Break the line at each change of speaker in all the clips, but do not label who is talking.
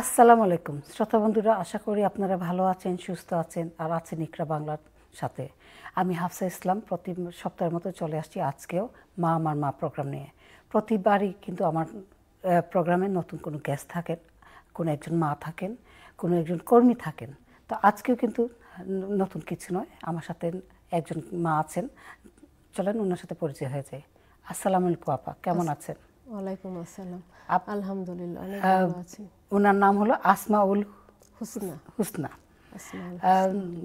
আসসালামু আলাইকুম শ্রোতা বন্ধুরা আশা করি আপনারা ভালো আছেন সুস্থ আছেন আর আছেন ইকরা বাংলার সাথে আমি হাফসা ইসলাম প্রতি সপ্তাহের মতো চলে আসছি আজকেও মা আমার মা প্রোগ্রাম নিয়ে প্রতিবারই কিন্তু আমার প্রোগ্রামে নতুন কোনো গেস্ট থাকেন কোনো একজন মা থাকেন কোনো একজন কর্মী থাকেন তো আজকেও কিন্তু নতুন কিছু নয় আমার সাথে একজন মা আছেন চলেন ওনার সাথে পরিচয় হয়ে যায় আসসালামু আলাইকুম আপা কেমন আছেন
ওয়ালাইকুম আসসালাম আলহামদুলিল্লাহ
ওনার নাম হলো Asmaul Husna Husna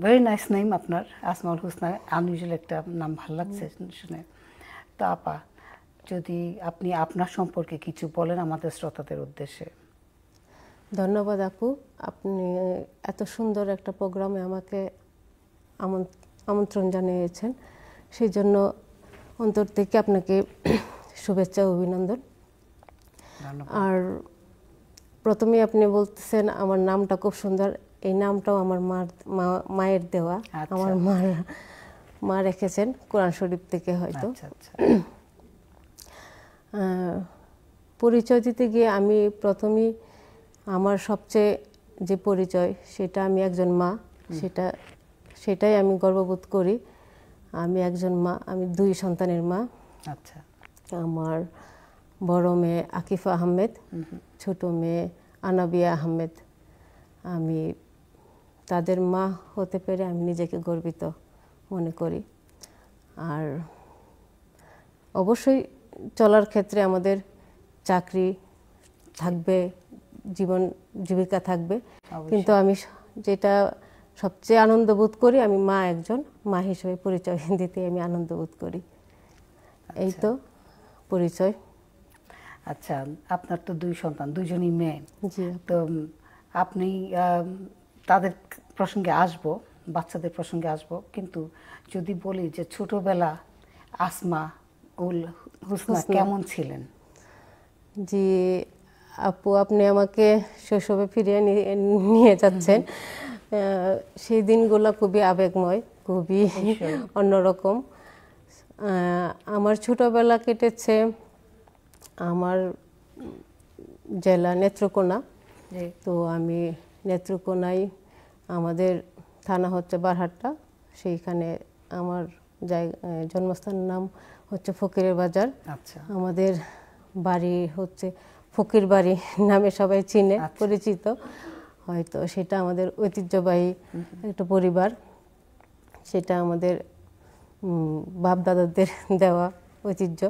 very nice name আপনার আসমাউল হুসনা আনইউজুয়াল একটা নাম ভালো লাগছে শুনে তো আপা যদি আপনি আপনার সম্পর্কে কিছু বলেন আমাদের শ্রোতাদের উদ্দেশ্যে
ধন্যবাদ আপু আপনি এত সুন্দর একটা প্রোগ্রামে আমাকে আমন্ত্রণ জানিয়েছেন সেই জন্য অন্তর থেকে আপনাকে শুভেচ্ছা অভিনন্দন আর প্রথমে আপনি বলতেছেন আমার নামটা খুব সুন্দর এই নামটাও আমার মার মায়ের দেওয়া আচ্ছা। আমার মার মা রেখেছেন কোরআন শরীফ থেকে হয়তো আচ্ছা, আচ্ছা। পরিচয় দিতে গিয়ে আমি প্রথমেই আমার সবচেয়ে যে পরিচয় সেটা আমি একজন মা সেটা সেটাই আমি গর্ববোধ করি আমি একজন মা আমি দুই সন্তানের মা আচ্ছা আমার বড় মেয়ে আকিফ আহমেদ ছোট মেয়ে আনাবিয়া আহমেদ আমি তাদের মা হতে পেরে আমি নিজেকে গর্বিত মনে করি আর অবশ্যই চলার ক্ষেত্রে আমাদের চাকরি থাকবে জীবন জীবিকা থাকবে কিন্তু আমি যেটা সবচেয়ে আনন্দ বোধ করি আমি মা একজন মা হিসেবে পরিচয় দিতে আমি আনন্দ বোধ করি এই আচ্ছা। তো
পরিচয় আচ্ছা আপনার তো দুই সন্তান দুজনই মেয়ে তো আপনি তাদের প্রসঙ্গে আসব বাচ্চাদের প্রসঙ্গে আসব কিন্তু যদি বলি যে ছোটবেলা আসমা উল হুসনা কেমন ছিলেন
জি আপু আপনি আমাকে শৈশবে ফিরিয়ে নিয়ে যাচ্ছেন সেই দিনগুলো খুবই আবেগময় খুবই অন্যরকম আমার ছোটবেলা কেটেছে আমার জেলা নেত্রকোনা তো আমি নেত্রকোনায় আমাদের থানা হচ্ছে বারহাট্টা সেইখানে আমার জন্মস্থানের নাম হচ্ছে ফকিরের বাজার আচ্ছা আমাদের বাড়ি হচ্ছে ফকির বাড়ি নামে সবাই চিনে আচ্ছা। পরিচিত হয়তো সেটা আমাদের ঐতিহ্যবাহী একটা পরিবার সেটা আমাদের বাপ দাদাদের দেওয়া ঐতিহ্য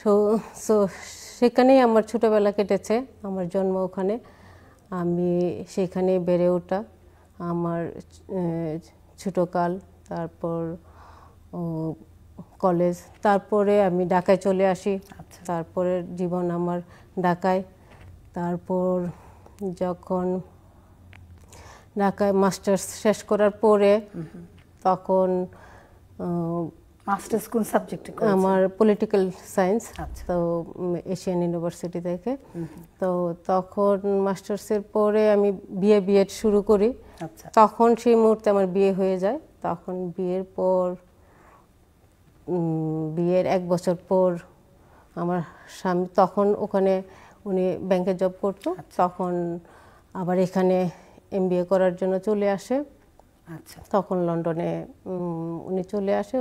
সো সো সেখানেই আমার ছোটোবেলা কেটেছে আমার জন্ম ওখানে আমি সেখানে বেড়ে ওঠা আমার ছোটোকাল তারপর কলেজ তারপরে আমি ঢাকায় চলে আসি আচ্ছা। তারপরে জীবন আমার ঢাকায় তারপর যখন ঢাকায় মাস্টার্স শেষ করার পরে তখন মাস্টার্স কোন সাবজেক্টে আমার পলিটিক্যাল আচ্ছা। সায়েন্স তো এশিয়ান ইউনিভার্সিটি থেকে তো তখন মাস্টার্সের পরে আমি বিএ বিএড শুরু করি আচ্ছা। তখন সেই মুহূর্তে আমার বিয়ে হয়ে যায় তখন বিয়ের পর বিয়ের এক বছর পর আমার স্বামী তখন ওখানে উনি ব্যাংকে জব করতো আচ্ছা। তখন আবার এখানে এমবিএ করার জন্য চলে আসে আচ্ছা তখন লন্ডনে উনি চলে আসে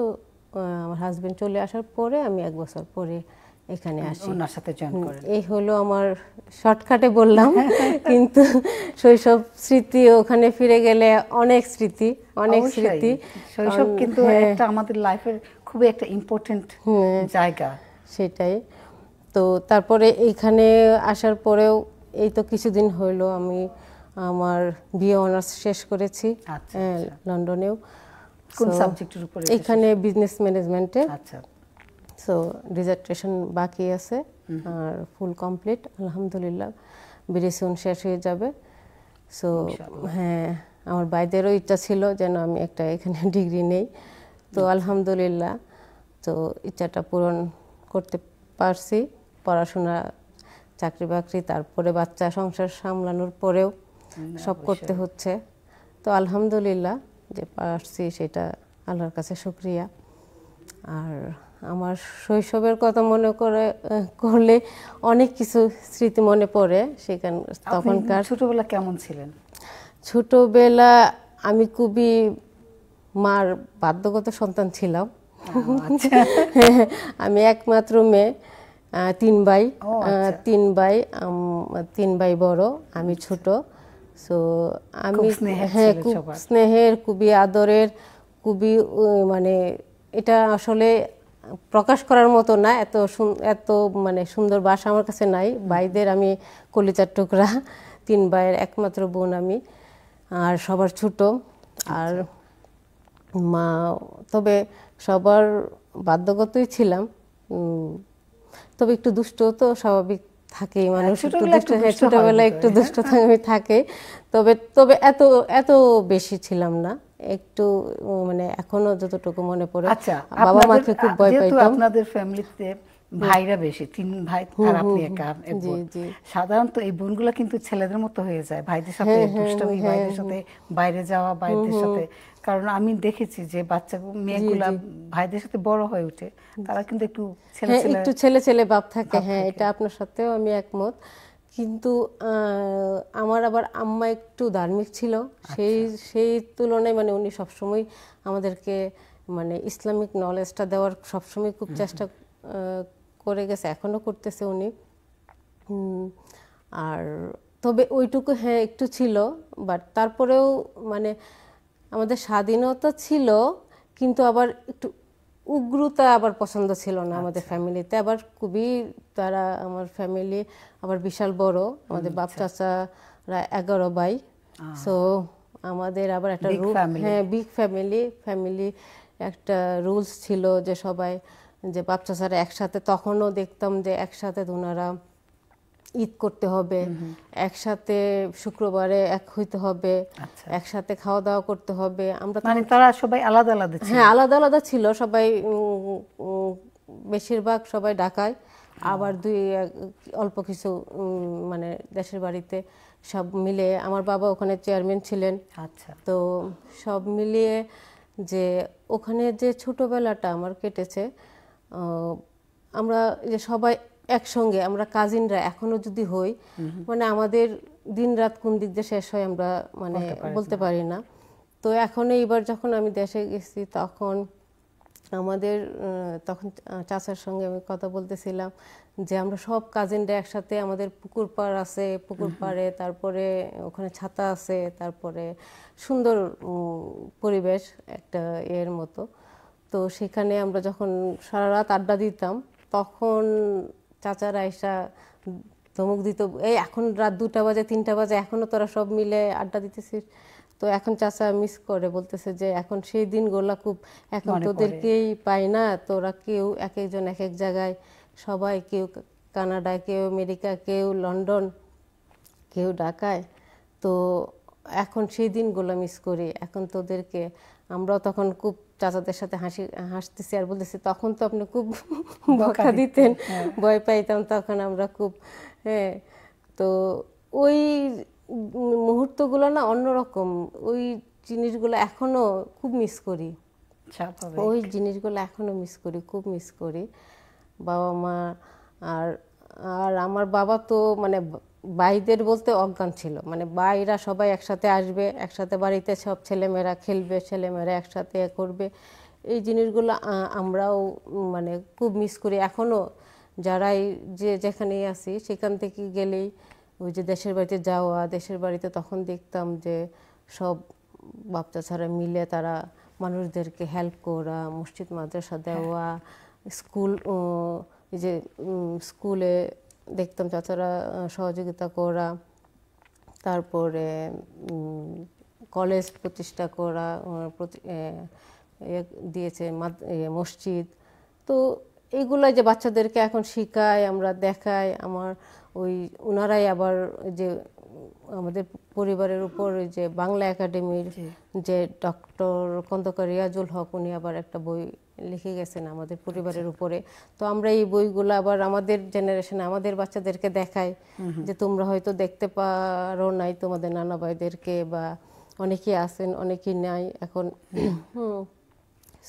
আমার হাজবেন্ড চলে আসার পরে আমি এক বছর পরে এখানে আসি ওনার সাথে জয়েন করেন এই হলো আমার শর্টকাটে বললাম কিন্তু শৈশব স্মৃতি ওখানে ফিরে গেলে অনেক স্মৃতি অনেক স্মৃতি শৈশব কিন্তু হ্যাঁ। একটা
আমাদের লাইফের
খুবই একটা ইম্পর্টেন্ট হ্যাঁ, জায়গা সেটাই তো তারপরে এইখানে আসার পরেও এই তো কিছুদিন হলো আমি আমার বিএ অনার্স শেষ করেছি আচ্ছা, হ্যাঁ, আচ্ছা। লন্ডনেও কোন সাবজেক্টের উপরে এখানে বিজনেস ম্যানেজমেন্টে আচ্ছা সো ডিজার্টেশন বাকি আছে আর ফুল কমপ্লিট আলহামদুলিল্লাহ বিরেসন শেষ হয়ে যাবে সো হ্যাঁ আমার বাইদেরও ইচ্ছা ছিল যেন আমি একটা এখানে ডিগ্রি নেই তো আচ্ছা। আলহামদুলিল্লাহ তো ইচ্ছাটা পূরণ করতে পারছি পড়াশোনা চাকরি বাকরি তারপরে বাচ্চা সংসার সামলানোর পরেও সব করতে হচ্ছে তো আলহামদুলিল্লাহ যে পারছি সেটা আল্লাহর কাছে শুক্রিয়া আর আমার শৈশবের কথা মনে করে করলে অনেক কিছু স্মৃতি মনে পড়ে সেখান তখনকার ছোটবেলা কেমন ছিলেন ছোটবেলা আমি খুবই মার বাধ্যগত সন্তান ছিলাম আচ্ছা। আমি একমাত্র মেয়ে তিন ভাই আচ্ছা। তিন ভাই তিন ভাই বড় আমি আচ্ছা। ছোট সো আমি হ্যাঁ খুব স্নেহের খুবই আদরের খুবই মানে এটা আসলে প্রকাশ করার মতো না এত এত মানে সুন্দর বাসা আমার কাছে নাই ভাইদের আমি কলিতার টুকরা তিন ভাইয়ের একমাত্র বোন আমি আর সবার ছোট আচ্ছা। আর মা তবে সবার বাধ্যগতই ছিলাম তবে একটু দুষ্ট তো স্বাভাবিক থাকে হ্যাঁ, মানুষ একটু দুষ্ট ছোটবেলায় একটু দুষ্ট হ্যাঁ। আমি থাকে তবে তবে এত এত বেশি ছিলাম না একটু মানে এখনো যতটুকু মনে পড়ে আচ্ছা বাবা মাকে খুব ভয় পাইতাম
আপনাদের ফ্যামিলিতে ভাইরা বেশি তিন ভাই আর আপনি একা জি জি সাধারণত এই বোনগুলা কিন্তু ছেলেদের মতো হয়ে যায় ভাইদের সাথে হ্যাঁ, দুষ্টমি ভাইদের সাথে বাইরে যাওয়া ভাইদের সাথে কারণ আমি দেখেছি যে বাচ্চা মেয়েগুলা ভাইদের সাথে বড় হয়ে ওঠে তারা কিন্তু একটু ছেলে হ্যাঁ, ছেলে একটু
ছেলে ছেলে ভাব থাকে হ্যাঁ এটা আপনার সাথেও আমি একমত কিন্তু আমার আবার আম্মা একটু ধার্মিক ছিল সেই আচ্ছা। সেই তুলনায় মানে উনি সবসময় আমাদেরকে মানে ইসলামিক নলেজটা দেওয়ার সবসময় খুব চেষ্টা করে গেছে এখনও করতেছে উনি আর তবে ওইটুকু হ্যাঁ একটু ছিল বাট তারপরেও মানে আমাদের স্বাধীনতা ছিল কিন্তু আবার একটু উগ্রতা আবার পছন্দ ছিল না আচ্ছা। আমাদের ফ্যামিলিতে আবার খুবই তারা আমার ফ্যামিলি আবার বিশাল বড় আমাদের আচ্ছা। বাপ চাচারা এগারো বাই সো আমাদের আবার একটা রুল হ্যাঁ বিগ ফ্যামিলি ফ্যামিলি একটা রুলস ছিল যে সবাই যে বাপ চাচারা একসাথে তখনও দেখতাম যে একসাথে ওনারা ঈদ করতে হবে একসাথে শুক্রবারে এক হইতে হবে আচ্ছা। একসাথে খাওয়া দাওয়া করতে হবে আমরা মানে
তারা সবাই আলাদা আলাদা হ্যাঁ আলাদা
আলাদা ছিল সবাই বেশিরভাগ সবাই ঢাকায় আবার দুই অল্প কিছু মানে দেশের বাড়িতে সব মিলে আমার বাবা ওখানে চেয়ারম্যান ছিলেন আচ্ছা তো সব মিলিয়ে যে ওখানে যে ছোটবেলাটা আমার কেটেছে আমরা যে সবাই একসঙ্গে আমরা কাজিনরা এখনো যদি হই মানে আমাদের দিন রাত কোন দিক দিয়ে শেষ হয় আমরা মানে বলতে পারি না তো এখন এইবার যখন আমি দেশে গেছি তখন আমাদের তখন চাচার সঙ্গে আমি কথা বলতেছিলাম যে আমরা সব কাজিনরা একসাথে আমাদের পুকুর পাড় আছে পুকুর পাড়ে তারপরে ওখানে ছাতা আছে তারপরে সুন্দর পরিবেশ একটা এর মতো তো সেখানে আমরা যখন সারা রাত আড্ডা দিতাম তখন চাচারা এসা ধমক দিত এই এখন রাত দুটা বাজে তিনটা বাজে এখনও তোরা সব মিলে আড্ডা দিতেছিস তো এখন চাচা মিস করে বলতেছে যে এখন সেই দিনগুলা খুব এখন তোদেরকেই পাই না তোরা কেউ এক একজন এক এক জায়গায় সবাই কেউ কানাডা কেউ আমেরিকা কেউ লন্ডন কেউ ঢাকায় তো এখন সেই দিনগুলো মিস করি এখন তোদেরকে আমরাও তখন খুব চাচাদের সাথে হাসি হাসতেছি আর বলতেছি তখন তো আপনি খুব বকা দিতেন হ্যাঁ। ভয় পাইতাম তখন আমরা খুব হ্যাঁ তো ওই মুহূর্তগুলো না অন্যরকম ওই জিনিসগুলো এখনও খুব মিস করি ওই জিনিসগুলো এখনও মিস করি খুব মিস করি বাবা মা আর আর আমার বাবা তো মানে বাইদের বলতে অজ্ঞান ছিল মানে বাইরা সবাই একসাথে আসবে একসাথে বাড়িতে সব ছেলেমেয়েরা খেলবে ছেলেমেয়েরা একসাথে করবে এই জিনিসগুলো আমরাও মানে খুব মিস করি এখনও যারাই যে যেখানেই আসি সেখান থেকে গেলেই ওই যে দেশের বাড়িতে যাওয়া দেশের বাড়িতে তখন দেখতাম যে সব বাচ্চা ছাড়া মিলে তারা মানুষদেরকে হেল্প করা মসজিদ মাদ্রাসা দেওয়া স্কুল এই যে স্কুলে দেখতাম চাচারা সহযোগিতা করা তারপরে কলেজ প্রতিষ্ঠা করা দিয়েছে মসজিদ তো এইগুলো যে বাচ্চাদেরকে এখন শিখায় আমরা দেখাই আমার ওই ওনারাই আবার যে আমাদের পরিবারের উপর যে বাংলা একাডেমির যে ডক্টর খন্দকার রিয়াজুল হক উনি আবার একটা বই লিখে গেছেন আমাদের পরিবারের আচ্ছা। উপরে তো আমরা এই বইগুলো আবার আমাদের জেনারেশনে আমাদের বাচ্চাদেরকে দেখাই যে তোমরা হয়তো দেখতে পারো নাই তোমাদের নানা ভাইদেরকে বা অনেকেই আছেন অনেকেই নাই এখন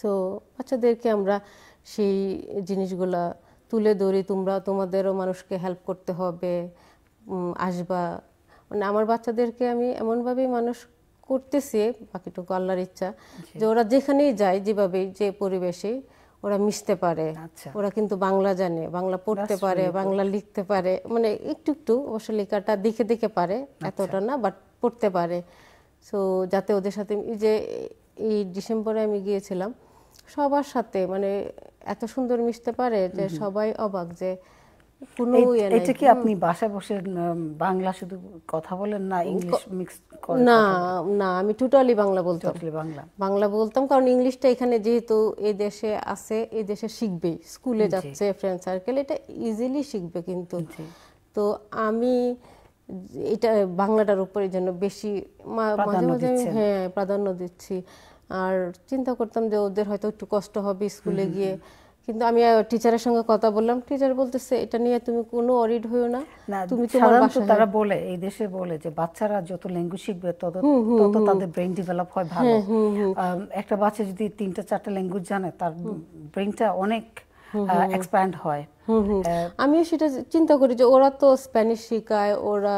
সো বাচ্চাদেরকে আমরা সেই জিনিসগুলা তুলে ধরি তোমরা তোমাদেরও মানুষকে হেল্প করতে হবে আসবা মানে আমার বাচ্চাদেরকে আমি এমনভাবেই মানুষ করতেছি বাকিটুকু আল্লাহর ইচ্ছা যে ওরা যেখানেই যায় যেভাবেই যে পরিবেশে ওরা মিশতে পারে আচ্ছা। ওরা কিন্তু বাংলা জানে বাংলা পড়তে পারে বাংলা লিখতে পারে মানে একটু একটু অবশ্য লেখাটা দেখে দেখে পারে আচ্ছা। এতটা না বাট পড়তে পারে সো যাতে ওদের সাথে যে এই ডিসেম্বরে আমি গিয়েছিলাম সবার সাথে মানে এত সুন্দর মিশতে পারে যে সবাই অবাক যে কোনো ইয়ে এটা কি আপনি
বাসায় বসে বাংলা শুধু কথা বলেন না ইংলিশ মিক্স না
না আমি টোটালি বাংলা বলতাম টোটালি বাংলা বাংলা বলতাম কারণ ইংলিশটা এখানে যেহেতু এই দেশে আছে এই দেশে শিখবে স্কুলে যাচ্ছে ফ্রেন্ড সার্কেল এটা ইজিলি শিখবে কিন্তু তো আমি এটা বাংলাটার উপরে যেন বেশি মাঝে মাঝে হ্যাঁ প্রাধান্য দিচ্ছি আর চিন্তা করতাম যে ওদের হয়তো একটু কষ্ট হবে স্কুলে গিয়ে কিন্তু আমি টিচারের সঙ্গে কথা বললাম টিচার বলতেছে এটা নিয়ে তুমি কোনো অরিড হইও না তুমি তোমার তারা
বলে এই দেশে বলে যে বাচ্চারা যত ল্যাঙ্গুয়েজ শিখবে তত তত তাদের ব্রেন ডেভেলপ হয় ভালো হ্যাঁ, একটা বাচ্চা যদি তিনটা চারটা ল্যাঙ্গুয়েজ জানে তার ব্রেনটা অনেক এক্সপ্যান্ড হয়
আমি সেটা চিন্তা করি যে ওরা তো স্প্যানিশ শেখায় ওরা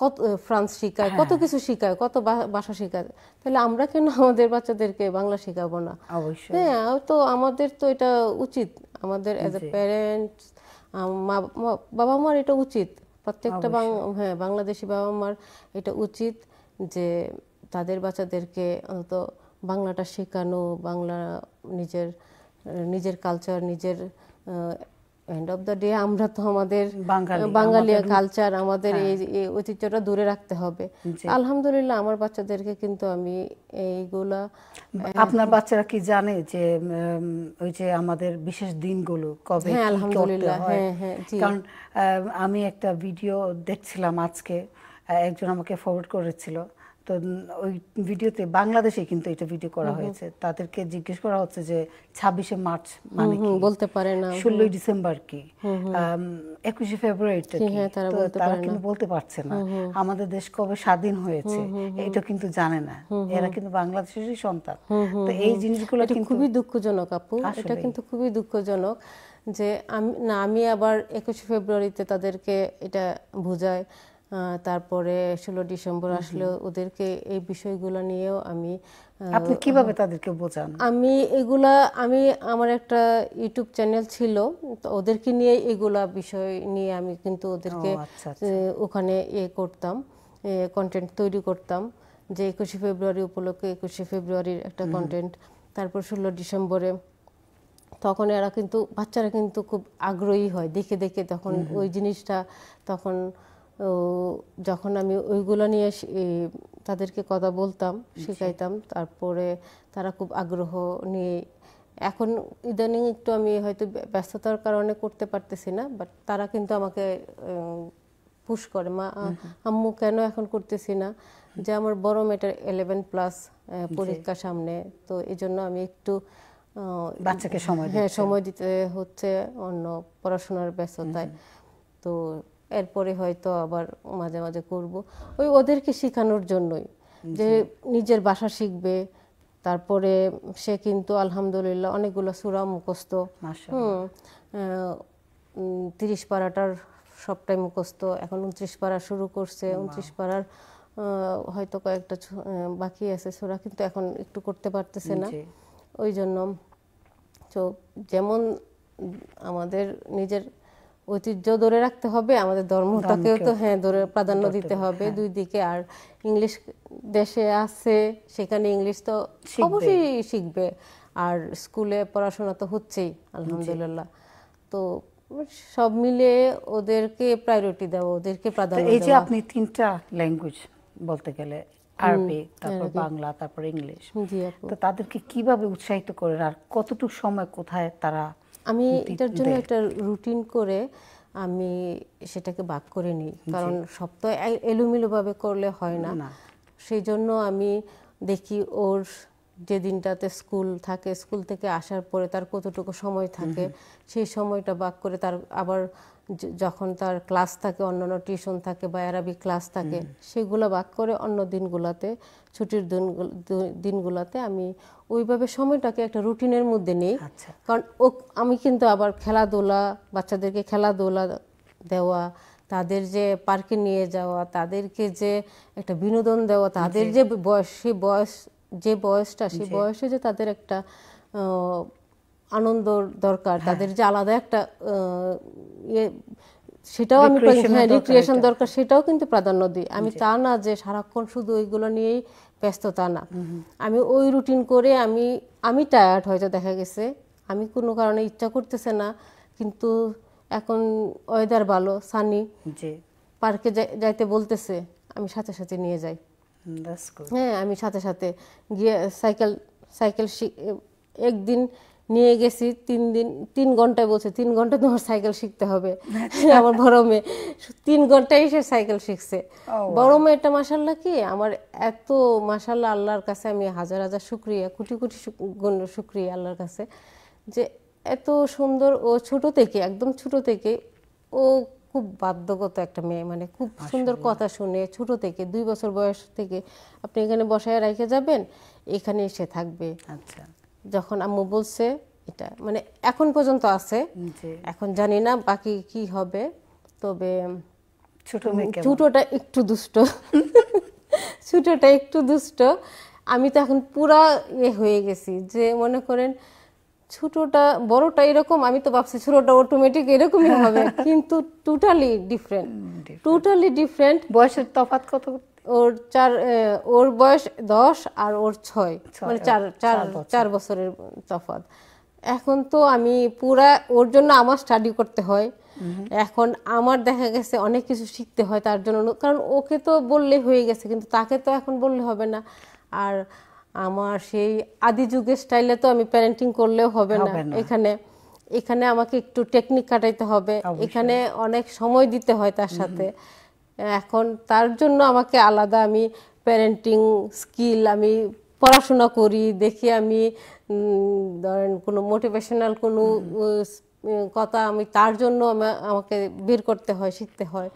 কত ফ্রান্স শেখায় কত হ্যাঁ। কিছু শেখায় কত ভাষা শেখায় তাহলে আমরা কেন আমাদের বাচ্চাদেরকে বাংলা শেখাবো না হ্যাঁ তো আমাদের তো এটা উচিত আমাদের অ্যাজ এ প্যারেন্টস বাবা মার এটা উচিত প্রত্যেকটা হ্যাঁ বাংলাদেশি বাবা মার এটা উচিত যে তাদের বাচ্চাদেরকে অন্তত বাংলাটা শেখানো বাংলা নিজের নিজের কালচার নিজের এন্ড অফ দ্য ডে আমরা তো আমাদের বাঙালি কালচার আমাদের হ্যাঁ। এই
ঐতিহ্যটা দূরে রাখতে হবে
আলহামদুলিল্লাহ আমার বাচ্চাদেরকে কিন্তু আমি
এইগুলা আপনার বাচ্চারা কি জানে যে ওই যে আমাদের বিশেষ দিনগুলো কবে হ্যাঁ আলহামদুলিল্লাহ হ্যাঁ হ্যাঁ কারণ আমি একটা ভিডিও দেখছিলাম আজকে একজন আমাকে ফরওয়ার্ড করেছিল তো ওই ভিডিওতে বাংলাদেশে কিন্তু এটা ভিডিও করা হয়েছে তাদেরকে জিজ্ঞেস করা হচ্ছে যে ছাব্বিশে মার্চ মানে কি বলতে পারে না ষোলোই ডিসেম্বর কি একুশে ফেব্রুয়ারিটা কি হ্যাঁ, তারা কিন্তু বলতে পারছে না আমাদের দেশ কবে স্বাধীন হয়েছে এটা কিন্তু জানে না এরা কিন্তু বাংলাদেশেরই সন্তান তো এই জিনিসগুলো কিন্তু খুবই দুঃখজনক আপু এটা কিন্তু খুবই
দুঃখজনক যে আমি না আমি আবার একুশে ফেব্রুয়ারিতে তাদেরকে এটা বোঝায় তারপরে ষোলো ডিসেম্বর আসলে ওদেরকে এই বিষয়গুলো নিয়েও আমি আপনি কিভাবে তাদেরকে বোঝান আমি এগুলা আমি আমার একটা ইউটিউব চ্যানেল ছিল ওদেরকে নিয়ে এগুলা বিষয় নিয়ে আমি কিন্তু ওদেরকে আচ্ছা, আচ্ছা। ওখানে এ করতাম কন্টেন্ট তৈরি করতাম যে একুশে ফেব্রুয়ারি উপলক্ষে একুশে ফেব্রুয়ারির একটা কন্টেন্ট তারপর ষোলো ডিসেম্বরে তখন এরা কিন্তু বাচ্চারা কিন্তু খুব আগ্রহী হয় দেখে দেখে তখন ওই জিনিসটা তখন যখন আমি ওইগুলো নিয়ে তাদেরকে কথা বলতাম আচ্ছা। শেখাইতাম তারপরে তারা খুব আগ্রহ নিয়ে এখন ইদানিং একটু আমি হয়তো ব্যস্ততার কারণে করতে পারতেছি না বাট তারা কিন্তু আমাকে পুশ করে মা আম্মু কেন এখন করতেছি না যে আমার বড় মেয়েটার এলেভেন প্লাস পরীক্ষা সামনে তো এই জন্য আমি একটু বাচ্চাকে সময় হ্যাঁ সময় দিতে হচ্ছে অন্য পড়াশোনার ব্যস্ততায় তো এরপরে হয়তো আবার মাঝে মাঝে করব ওই ওদেরকে শেখানোর জন্যই যে নিজের ভাষা শিখবে তারপরে সে কিন্তু আলহামদুলিল্লাহ অনেকগুলো সুরা মুখস্ত তিরিশ পাড়াটার সবটাই মুখস্ত এখন উনত্রিশ পাড়া শুরু করছে উনত্রিশ পাড়ার হয়তো কয়েকটা বাকি আছে সুরা কিন্তু এখন একটু করতে পারতেছে না ওই জন্য তো যেমন আমাদের নিজের ঐতিহ্য ধরে রাখতে হবে আমাদের ধর্মটাকেও তো হ্যাঁ ধরে প্রাধান্য দিতে হবে হ্যাঁ। দুই দিকে আর ইংলিশ দেশে আছে সেখানে ইংলিশ তো অবশ্যই শিখবে আর স্কুলে পড়াশোনা তো হচ্ছেই আলহামদুলিল্লাহ তো সব মিলে ওদেরকে প্রায়োরিটি দেওয়া ওদেরকে প্রাধান্য এই যে আপনি
তিনটা ল্যাঙ্গুয়েজ বলতে গেলে আরবি তারপর বাংলা তারপর ইংলিশ তো তাদেরকে কিভাবে উৎসাহিত করেন আর কতটুকু সময় কোথায় তারা
আমি এটার জন্য একটা রুটিন করে আমি সেটাকে বাক করে নিই কারণ সপ্তাহে এলোমেলোভাবে করলে হয় না সেই জন্য আমি দেখি ওর যে দিনটাতে স্কুল থাকে স্কুল থেকে আসার পরে তার কতটুকু সময় থাকে সেই সময়টা বাক করে তার আবার যখন তার ক্লাস থাকে অন্যান্য টিউশন থাকে বা অ্যারাবিক ক্লাস থাকে সেগুলো বাক করে অন্য দিনগুলোতে ছুটির দিনগুলোতে আমি ওইভাবে সময়টাকে একটা রুটিনের মধ্যে নেই আচ্ছা। কারণ ও আমি কিন্তু আবার খেলাধুলা বাচ্চাদেরকে খেলাধুলা দেওয়া তাদের যে পার্কে নিয়ে যাওয়া তাদেরকে যে একটা বিনোদন দেওয়া তাদের যে বয়স সেই বয়স যে বয়সটা সেই বয়সে যে তাদের একটা আনন্দ দরকার হ্যাঁ। তাদের যে আলাদা একটা ইয়ে, সেটাও আমি হ্যাঁ, রিক্রিয়েশন দরকার সেটাও কিন্তু প্রাধান্য দিই আমি তা না যে সারাক্ষণ শুধু ওইগুলো নিয়েই ব্যস্ততা না আমি ওই রুটিন করে আমি আমি টায়ার্ড হয়তো দেখা গেছে আমি কোনো কারণে ইচ্ছা করতেছে না কিন্তু এখন ওয়েদার ভালো সানি পার্কে যাইতে বলতেছে আমি সাথে সাথে নিয়ে যাই হ্যাঁ আমি সাথে সাথে গিয়ে সাইকেল সাইকেল একদিন নিয়ে গেছি তিন দিন তিন ঘন্টায় বলছে তিন ঘন্টা তোমার সাইকেল শিখতে হবে আচ্ছা। আমার বড় মেয়ে তিন ঘন্টায় এসে সাইকেল শিখছে বড় মেয়েটা মাসাল্লাহ কি আমার এত মাসাল্লাহ আল্লাহর কাছে আমি হাজার হাজার শুক্রিয়া কোটি কোটি শুক্রিয়া আল্লাহর কাছে যে এত সুন্দর ও ছোট থেকে একদম ছোট থেকে ও খুব বাধ্যগত একটা মেয়ে মানে খুব সুন্দর কথা শুনে ছোট থেকে দুই বছর বয়স থেকে আপনি এখানে বসায় রেখে যাবেন এখানে এসে থাকবে আচ্ছা যখন আম্মু বলছে এটা মানে এখন পর্যন্ত আছে এখন জানি না বাকি কি হবে তবে ছোট ছোটটা একটু দুষ্ট ছোটটা একটু দুষ্ট আমি তো এখন পুরা ইয়ে হয়ে গেছি যে মনে করেন ছোটটা বড়টা এরকম আমি তো ভাবছি ছোটটা অটোমেটিক এরকমই হবে কিন্তু টোটালি ডিফারেন্ট টোটালি ডিফারেন্ট বয়সের তফাৎ কত ওর চার ওর বয়স দশ আর ওর ছয় মানে চার চার চার বছরের তফাত এখন তো আমি পুরা ওর জন্য আমার স্টাডি করতে হয় এখন আমার দেখা গেছে অনেক কিছু শিখতে হয় তার জন্য কারণ ওকে তো বললে হয়ে গেছে কিন্তু তাকে তো এখন বললে হবে না আর আমার সেই আদি যুগের স্টাইলে তো আমি প্যারেন্টিং করলেও হবে না এখানে এখানে আমাকে একটু টেকনিক কাটাইতে হবে এখানে অনেক সময় দিতে হয় তার সাথে এখন তার জন্য আমাকে আলাদা আমি প্যারেন্টিং স্কিল আমি পড়াশোনা করি দেখি আমি ধরেন কোনো মোটিভেশনাল কোনো কথা আমি তার জন্য আমাকে বের করতে হয় শিখতে হয়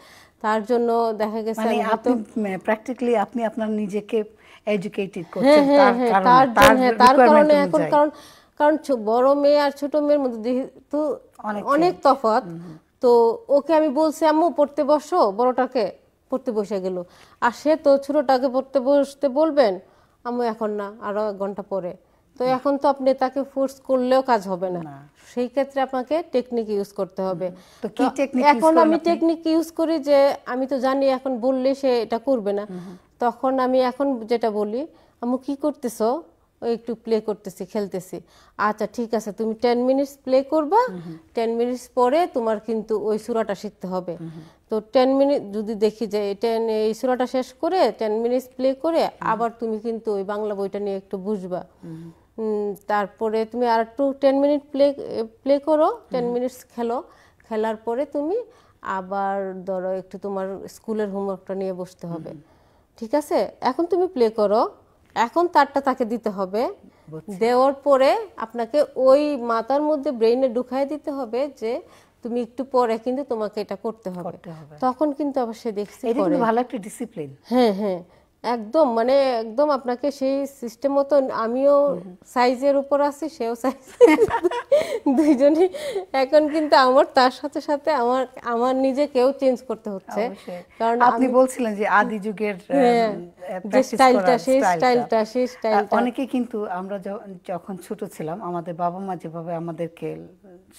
তার
জন্য দেখা গেছে প্র্যাকটিক্যালি মানে মানে আপনি আপনার নিজেকে এডুকেটেড হ্যাঁ, করছেন হ্যাঁ, তার হ্যাঁ, কারণে তার কারণে এখন কারণ কারণ বড় মেয়ে আর ছোট মেয়ের মধ্যে
যেহেতু অনেক তফাৎ তো ওকে আমি বলছি আম্মু পড়তে বসো বড়টাকে পড়তে বসে গেল আর সে তো ছোটটাকে পড়তে বসতে বলবেন আম্মু এখন না আরও এক ঘন্টা পরে তো এখন তো আপনি তাকে ফোর্স করলেও কাজ হবে না সেই ক্ষেত্রে আপনাকে টেকনিক ইউজ করতে হবে এখন আমি টেকনিক ইউজ করি যে আমি তো জানি এখন বললে সে এটা করবে না তখন আমি এখন যেটা বলি আম্মু কি করতেছো ওই একটু প্লে করতেছি খেলতেছি আচ্ছা ঠিক আছে তুমি টেন মিনিটস প্লে করবা টেন মিনিটস পরে তোমার কিন্তু ওই সুরাটা শিখতে হবে তো টেন মিনিট যদি দেখি যে টেন এই সুরাটা শেষ করে টেন মিনিটস প্লে করে আবার তুমি কিন্তু ওই বাংলা বইটা নিয়ে একটু বুঝবা তারপরে তুমি আর একটু টেন মিনিট প্লে প্লে করো টেন মিনিটস খেলো খেলার পরে তুমি আবার ধরো একটু তোমার স্কুলের হোমওয়ার্কটা নিয়ে বসতে হবে ঠিক আছে এখন তুমি প্লে করো এখন তারটা তাকে দিতে হবে দেওয়ার পরে আপনাকে ওই মাথার মধ্যে ব্রেইনে ঢুকাই দিতে হবে যে তুমি একটু পরে কিন্তু তোমাকে এটা করতে হবে তখন কিন্তু আবার সে দেখছে ভালো
একটা ডিসিপ্লিন
হ্যাঁ হ্যাঁ একদম মানে একদম আপনাকে সেই সিস্টেম মতো আমিও সাইজের উপর আছি সেও সাইজ দুইজনই এখন কিন্তু আমার তার সাথে সাথে আমার আমার নিজে কেউ চেঞ্জ করতে হচ্ছে কারণ আপনি বলছিলেন যে আদি যুগের হ্যাঁ, যে স্টাইলটা সেই স্টাইলটা সেই স্টাইলটা অনেকে
কিন্তু আমরা যখন ছোট ছিলাম আমাদের বাবা মা যেভাবে আমাদেরকে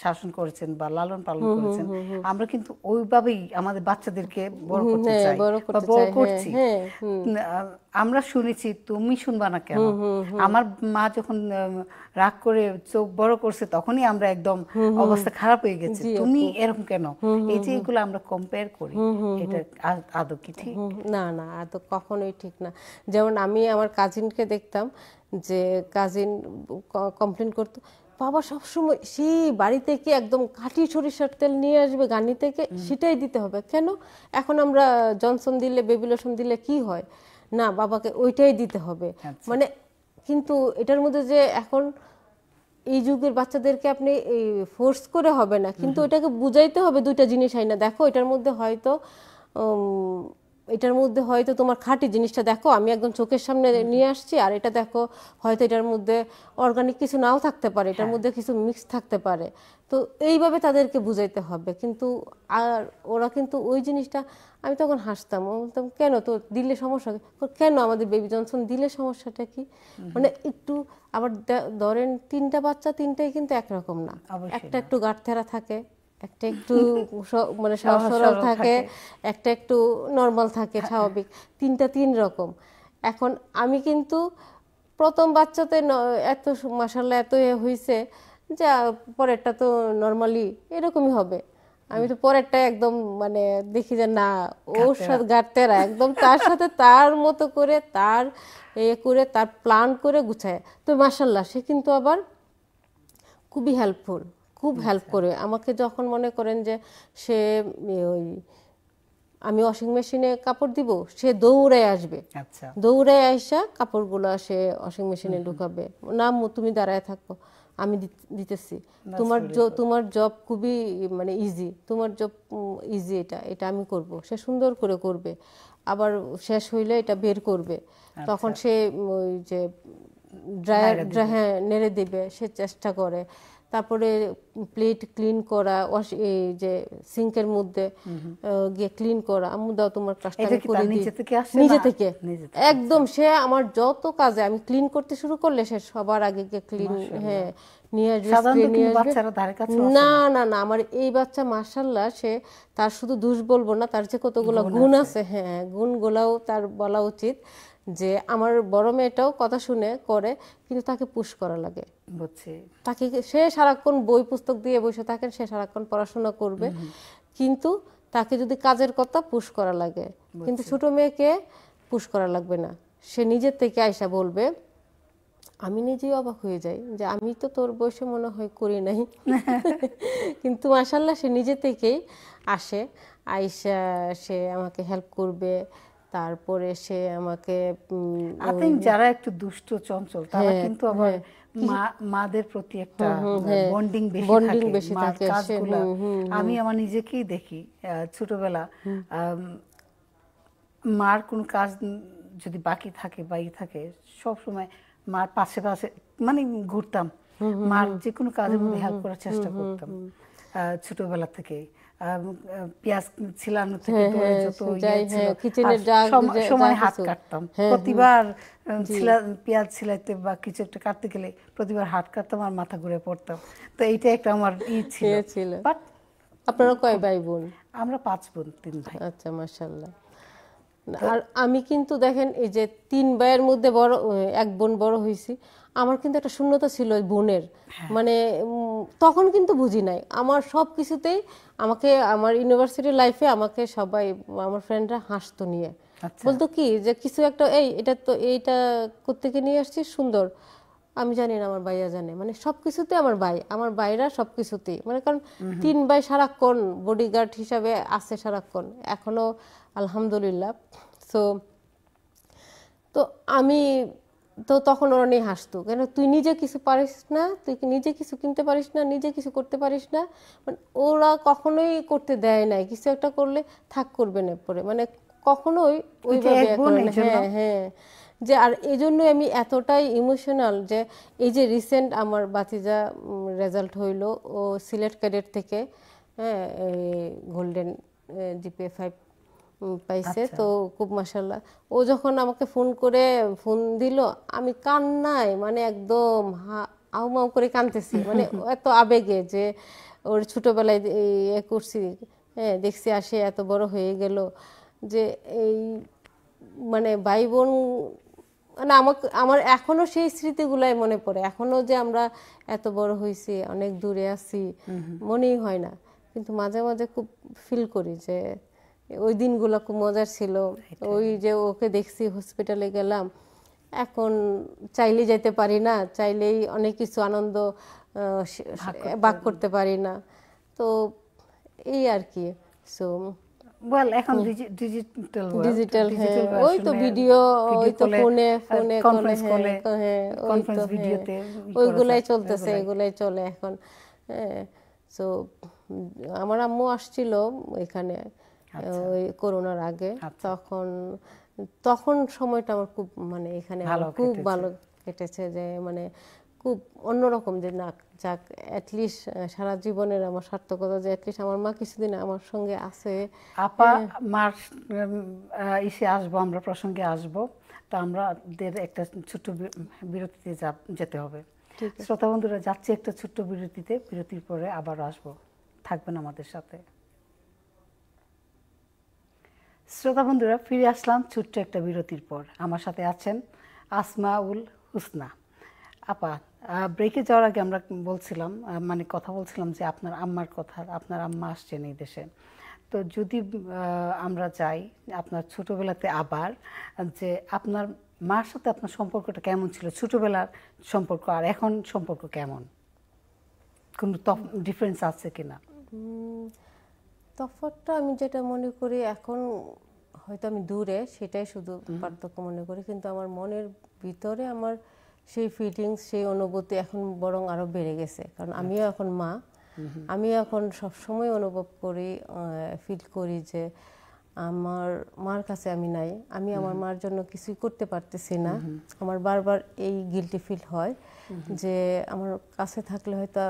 শাসন করেছেন বা লালন পালন করেছেন আমরা কিন্তু ওইভাবেই আমাদের বাচ্চাদেরকে বড় করতে হ্যাঁ, চাই বড় হ্যাঁ, করছি হ্যাঁ, আমরা শুনেছি তুমি শুনবা না কেন আমার মা যখন রাগ করে চোখ বড় করছে তখনই আমরা একদম অবস্থা খারাপ হয়ে গেছে তুমি এরকম কেন এই যে এগুলো আমরা কম্পেয়ার করি এটা
আদৌ কি ঠিক না না আদৌ কখনোই ঠিক না যেমন আমি আমার কাজিনকে দেখতাম যে কাজিন কমপ্লেন করতো বাবা সবসময় সেই বাড়ি থেকে একদম কাঠি সরিষার তেল নিয়ে আসবে গানি থেকে সেটাই দিতে হবে কেন এখন আমরা জনসন দিলে বেবি লোশন দিলে কি হয় না বাবাকে ওইটাই দিতে হবে আচ্ছা। মানে কিন্তু এটার মধ্যে যে এখন এই যুগের বাচ্চাদেরকে আপনি ফোর্স করে হবে না কিন্তু ওটাকে বুঝাইতে হবে দুইটা জিনিস হয় না দেখো এটার মধ্যে হয়তো এটার মধ্যে হয়তো তোমার খাঁটি জিনিসটা দেখো আমি একদম চোখের সামনে নিয়ে আসছি আর এটা দেখো হয়তো এটার মধ্যে অর্গানিক কিছু নাও থাকতে পারে এটার হ্যাঁ। মধ্যে কিছু মিক্স থাকতে পারে তো এইভাবে তাদেরকে বুঝাইতে হবে কিন্তু আর ওরা কিন্তু ওই জিনিসটা আমি তখন হাসতাম বলতাম কেন তো দিলে সমস্যা কেন আমাদের বেবি জনসন দিলে সমস্যাটা কি মানে একটু আবার ধরেন তিনটা বাচ্চা তিনটাই কিন্তু একরকম না একটা একটু গাঁটথেরা থাকে একটা একটু মানে সরল থাকে একটা একটু নর্মাল থাকে স্বাভাবিক তিনটা তিন রকম এখন আমি কিন্তু প্রথম বাচ্চাতে এত মাসাল্লাহ এত হয়েছে যা পরেরটা তো নর্মালি এরকমই হবে আমি তো পরেরটা একদম মানে দেখি যে না ওর সাথে গাড়তেরা একদম তার সাথে তার মতো করে তার এ করে তার প্ল্যান করে গুছায় তো মাসাল্লাহ সে কিন্তু আবার খুবই হেল্পফুল খুব হেল্প আচ্ছা। করবে আমাকে যখন মনে করেন যে সে ওই আমি ওয়াশিং মেশিনে কাপড় দিব সে দৌড়ে আসবে আচ্ছা। দৌড়ে আসা কাপড়গুলো সে ওয়াশিং মেশিনে ঢুকাবে না তুমি দাঁড়ায় থাকো আমি দিতেছি তোমার তোমার জব খুবই মানে ইজি তোমার জব ইজি এটা এটা আমি করব সে সুন্দর করে করবে আবার শেষ হইলে এটা বের করবে আচ্ছা। তখন সে ওই যে ড্রায়ার হ্যাঁ নেড়ে দেবে সে চেষ্টা করে তারপরে প্লেট ক্লিন করা এই যে সিঙ্কের মধ্যে গিয়ে ক্লিন করা আমি দাও তোমার কাজটা করে দিই নিজে থেকে একদম সে আমার যত কাজে আমি ক্লিন করতে শুরু করলে সে সবার আগে গিয়ে ক্লিন হ্যাঁ নিয়ে আসবে নিয়ে না না না আমার এই বাচ্চা মাশাল্লাহ সে তার শুধু দোষ বলবো না তার যে কতগুলো গুণ আছে হ্যাঁ গুণগুলাও তার বলা উচিত যে আমার বড় মেয়েটাও কথা শুনে করে কিন্তু তাকে পুশ করা লাগে বুঝছি তাকে সে সারাক্ষণ বই পুস্তক দিয়ে বসে থাকেন সে সারাক্ষণ পড়াশোনা করবে কিন্তু তাকে যদি কাজের কথা পুশ করা লাগে কিন্তু ছোট মেয়েকে পুশ করা লাগবে না সে নিজের থেকে আইসা বলবে আমি নিজেই অবাক হয়ে যাই যে আমি তো তোর বয়সে মনে হয় করি নাই কিন্তু মাসাল্লাহ সে নিজে থেকেই আসে আইসা সে আমাকে হেল্প করবে তারপরে সে আমাকে যারা একটু দুষ্ট
চঞ্চল তারা হ্যাঁ, কিন্তু আমার হ্যাঁ। মা মাদের প্রতি একটা বন্ডিং হ্যাঁ। বেশি আমি আমার নিজেকেই দেখি ছোটবেলা মার কোনো কাজ যদি বাকি থাকে বা ই থাকে সময় মার পাশে পাশে মানে ঘুরতাম মার যে কোনো কাজের মধ্যে হেল্প করার চেষ্টা করতাম ছোটবেলা থেকেই ছিলানো থেকে হ্যাঁ, হ্যাঁ, যত ইয়ে সময় হাত কাটতাম হ্যাঁ, প্রতিবার পেঁয়াজ ছিলাইতে বা কিছু একটা কাটতে গেলে প্রতিবার হাত কাটতাম আর মাথা ঘুরে পড়তাম তো এইটা একটা আমার ই ইয়ে ছিল বাট আপনারা কয়
ভাই বোন আমরা পাঁচ বোন তিন ভাই আচ্ছা মাশাআল্লাহ আর আমি কিন্তু দেখেন এই যে তিন ভাইয়ের মধ্যে বড় এক বোন বড় হয়েছি আমার কিন্তু একটা শূন্যতা ছিল ওই বোনের হ্যাঁ। মানে তখন কিন্তু বুঝি নাই আমার সব কিছুতেই আমাকে আমার ইউনিভার্সিটি লাইফে আমাকে সবাই আমার ফ্রেন্ডরা হাসতো নিয়ে আচ্ছা। বলতো কি যে কিছু একটা এই এটা তো এইটা কোথেকে নিয়ে আসছি সুন্দর আমি জানি না আমার ভাইয়া জানে মানে কিছুতে আমার ভাই আমার ভাইরা কিছুতেই মানে কারণ তিন ভাই সারাক্ষণ বডিগার্ড হিসাবে আছে সারাক্ষণ এখনো আলহামদুলিল্লাহ তো তো আমি তো তখন ওরা নিয়ে হাসতো কেন তুই নিজে কিছু পারিস না তুই নিজে কিছু কিনতে পারিস না নিজে কিছু করতে পারিস না মানে ওরা কখনোই করতে দেয় নাই কিছু একটা করলে থাক করবে না পরে মানে কখনোই ওইভাবে হ্যাঁ হ্যাঁ যে আর এই জন্য আমি এতটাই ইমোশনাল যে এই যে রিসেন্ট আমার বাতিজা রেজাল্ট হইলো ও সিলেট ক্যাডেট থেকে হ্যাঁ গোল্ডেন জিপিএ ফাইভ পাইছে আচ্ছা। তো খুব মাসাল্লাহ ও যখন আমাকে ফোন করে ফোন দিল আমি কান্নায় মানে একদম আউমাউ করে কানতেছি মানে এত আবেগে যে ওর ছোটবেলায় ইয়ে করছি হ্যাঁ দেখছি আসে এত বড় হয়ে গেল যে এই মানে ভাই বোন মানে আমাকে আমার এখনো সেই স্মৃতিগুলাই মনে পড়ে এখনো যে আমরা এত বড় হয়েছি অনেক দূরে আছি মনেই হয় না কিন্তু মাঝে মাঝে খুব ফিল করি যে ওই দিনগুলো খুব মজার ছিল ওই যে ওকে দেখছি হসপিটালে গেলাম এখন চাইলে যেতে পারি না চাইলেই অনেক কিছু আনন্দ বাক করতে পারি না তো এই আর কি সো ওয়েল এখন ডিজিটাল
হ্যাঁ। ডিজিটাল হ্যাঁ, হ্যাঁ, হ্যাঁ ওই তো ভিডিও ওই তো ফোনে ফোনে কনফারেন্স কলে হ্যাঁ কনফারেন্স ভিডিওতে ওইগুলাই চলতেছে
এগুলাই চলে এখন হ্যাঁ সো আমার আম্মু আসছিল এখানে আচ্ছা। ওই করোনার আগে আচ্ছা। তখন তখন সময়টা আমার খুব মানে এখানে খুব ভালো কেটেছে যে মানে খুব অন্যরকম যে না যাক অ্যাটলিস্ট সারা জীবনের আমার সার্থকতা যে অ্যাটলিস্ট আমার মা কিছুদিন আমার সঙ্গে
আছে আপা হ্যাঁ। মার ইসে আসবো আমরা প্রসঙ্গে আসবো তো আমাদের একটা ছোট্ট বিরতিতে যেতে হবে শ্রোতা বন্ধুরা যাচ্ছি একটা ছোট্ট বিরতিতে বিরতির পরে আবার আসবো থাকবেন আমাদের সাথে শ্রোতা বন্ধুরা ফিরে আসলাম ছোট্ট একটা বিরতির পর আমার সাথে আছেন আসমা উল হুসনা আপা ব্রেকে যাওয়ার আগে আমরা বলছিলাম মানে কথা বলছিলাম যে আপনার আম্মার কথা আপনার আম্মা আসছেন এই দেশে তো যদি আমরা যাই আপনার ছোটোবেলাতে আবার যে আপনার মার সাথে আপনার সম্পর্কটা কেমন ছিল ছোটোবেলার সম্পর্ক আর এখন সম্পর্ক কেমন কোনো ডিফারেন্স আছে কিনা
তফাৎটা আমি যেটা মনে করি এখন হয়তো আমি দূরে সেটাই শুধু পার্থক্য মনে করি কিন্তু আমার মনের ভিতরে আমার সেই ফিলিংস সেই অনুভূতি এখন বরং আরও বেড়ে গেছে কারণ আচ্ছা। আমিও এখন মা আমি এখন সবসময় অনুভব করি ফিল করি যে আমার মার কাছে আমি নাই আমি আমার মার জন্য কিছুই করতে পারতেছি না আমার বারবার এই গিলটি ফিল হয় যে আমার কাছে থাকলে হয়তো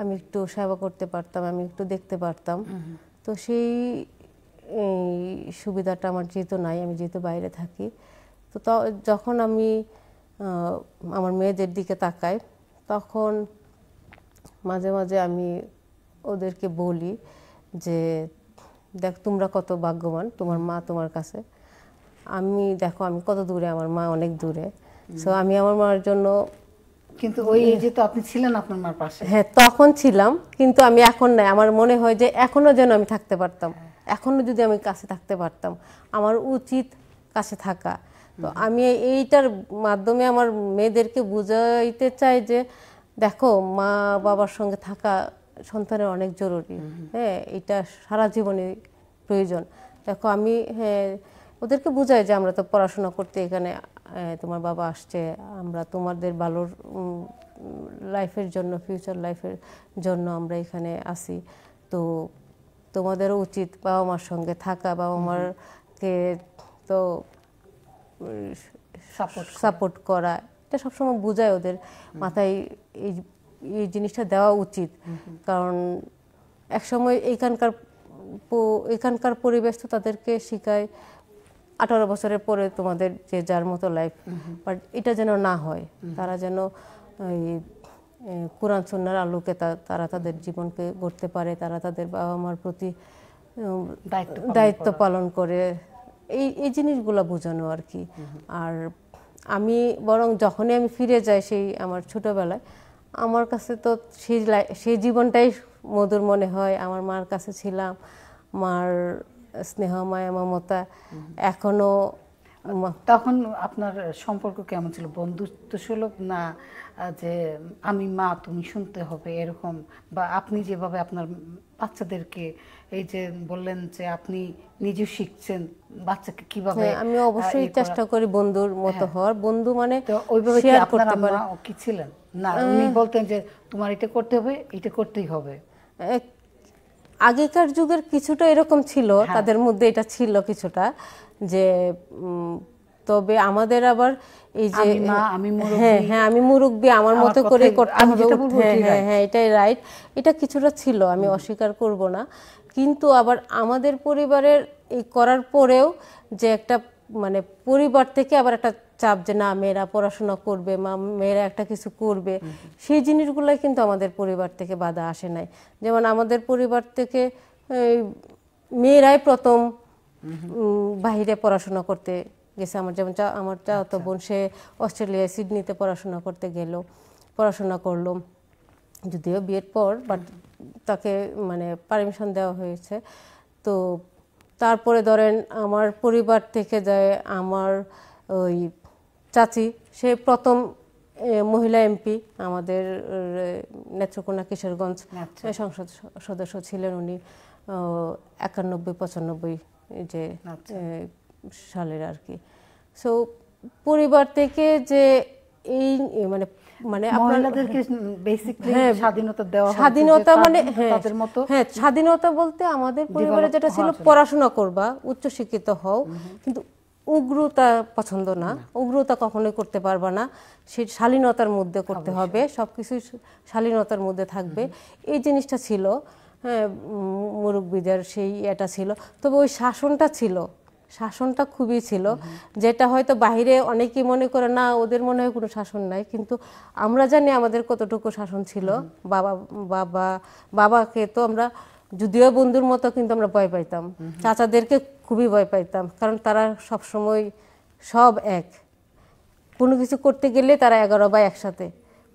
আমি একটু সেবা করতে পারতাম আমি একটু দেখতে পারতাম তো সেই সুবিধাটা আমার যেহেতু নাই আমি যেহেতু বাইরে থাকি তো যখন আমি আমার মেয়েদের দিকে তাকাই তখন মাঝে মাঝে আমি ওদেরকে বলি যে দেখ তোমরা কত ভাগ্যবান তোমার মা তোমার কাছে আমি দেখো আমি কত দূরে আমার মা অনেক দূরে সো আমি আমার মার জন্য কিন্তু ওই এজে হ্যাঁ।
তো আপনি ছিলেন আপনার মার পাশে
হ্যাঁ তখন ছিলাম কিন্তু আমি এখন নাই আমার মনে হয় যে এখনো যেন আমি থাকতে পারতাম হ্যাঁ। এখনো যদি আমি কাছে থাকতে পারতাম আমার উচিত কাছে থাকা তো আমি এইটার মাধ্যমে আমার মেয়েদেরকে বুঝাইতে চাই যে দেখো মা বাবার সঙ্গে থাকা সন্তানের অনেক জরুরি হ্যাঁ এটা সারা জীবনে প্রয়োজন দেখো আমি হ্যাঁ ওদেরকে বোঝাই যে আমরা তো পড়াশোনা করতে এখানে তোমার বাবা আসছে আমরা তোমাদের ভালোর লাইফের জন্য ফিউচার লাইফের জন্য আমরা এখানে আসি তো তোমাদেরও উচিত বাবা মার সঙ্গে থাকা বাবা মারকে তো সাপোর্ট করা এটা সবসময় বোঝায় ওদের মাথায় এই এই জিনিসটা দেওয়া উচিত কারণ একসময় এখানকার এখানকার পরিবেশ তো তাদেরকে শেখায় আঠারো বছরের পরে তোমাদের যে যার মতো লাইফ বাট এটা যেন না হয় তারা যেন কোরআন সন্ন্যার আলোকে তারা তাদের জীবনকে গড়তে পারে তারা তাদের বাবা মার প্রতি দায়িত্ব পালন করে এই এই জিনিসগুলো বোঝানো আর কি আর আমি বরং যখনই আমি ফিরে যাই সেই আমার ছোটোবেলায় আমার কাছে তো সেই সেই জীবনটাই মধুর মনে হয় আমার মার কাছে ছিলাম মার স্নেহময় মমতা
এখনো তখন আপনার সম্পর্ক কেমন ছিল বন্ধুত্ব সুলভ না যে আমি মা তুমি শুনতে হবে এরকম বা আপনি যেভাবে আপনার বাচ্চাদেরকে এই যে বললেন যে আপনি নিজে শিখছেন বাচ্চাকে কিভাবে হ্যাঁ, আমি অবশ্যই ইয়ে চেষ্টা করি বন্ধুর মতো হ্যাঁ। হওয়ার বন্ধু মানে ওইভাবে কি আপনার আম্মা কি ছিলেন না উনি বলতেন যে তোমার এটা করতে হবে এটা করতেই হবে
আগেকার যুগের কিছুটা এরকম ছিল হ্যাঁ। তাদের মধ্যে এটা ছিল কিছুটা যে তবে আমাদের আবার এই যে হ্যাঁ হ্যাঁ আমি মুরব্বী আমার মতো করে করতে হবে হ্যাঁ হ্যাঁ, হ্যাঁ এটাই রাইট এটা কিছুটা ছিল আমি অস্বীকার করব না কিন্তু আবার আমাদের পরিবারের এই করার পরেও যে একটা মানে পরিবার থেকে আবার একটা চাপ যে না মেয়েরা পড়াশোনা করবে মা মেয়েরা একটা কিছু করবে সেই জিনিসগুলোই কিন্তু আমাদের পরিবার থেকে বাধা আসে নাই যেমন আমাদের পরিবার থেকে মেয়েরাই প্রথম বাহিরে পড়াশোনা করতে গেছে আমার যেমন আমার চাওত আচ্ছা। বোন সে অস্ট্রেলিয়ায় সিডনিতে পড়াশোনা করতে গেল পড়াশোনা করলো যদিও বিয়ের পর বাট তাকে মানে পারমিশন দেওয়া হয়েছে তো তারপরে ধরেন আমার পরিবার থেকে যায় আমার ওই চাচি সে প্রথম মহিলা এমপি আমাদের নেত্রকোনা কিশোরগঞ্জ আচ্ছা। সংসদ সদস্য ছিলেন উনি একানব্বই পঁচানব্বই যে আচ্ছা। সালের আর কি সো পরিবার থেকে যে এই মানে মানে মহিলাদেরকে হ্যাঁ, স্বাধীনতা দেওয়া স্বাধীনতা মানে হ্যাঁ, তাদের মতো হ্যাঁ স্বাধীনতা বলতে আমাদের পরিবারে যেটা ছিল পড়াশোনা করবা উচ্চ শিক্ষিত হও কিন্তু উগ্রতা পছন্দ না উগ্রতা কখনোই করতে পারবে না সে শালীনতার মধ্যে করতে হবে সবকিছু শালীনতার মধ্যে থাকবে এই জিনিসটা ছিল হ্যাঁ মুরব্বীদের সেই এটা ছিল তবে ওই শাসনটা ছিল শাসনটা খুবই ছিল যেটা হয়তো বাহিরে অনেকেই মনে করে না ওদের মনে হয় কোনো শাসন নাই কিন্তু আমরা জানি আমাদের কতটুকু শাসন ছিল বাবা বাবা বাবাকে তো আমরা যদিও বন্ধুর মতো কিন্তু আমরা ভয় পাইতাম চাচাদেরকে খুবই ভয় পাইতাম কারণ তারা সবসময় সব এক কোনো কিছু করতে গেলে তারা এগারো বা একসাথে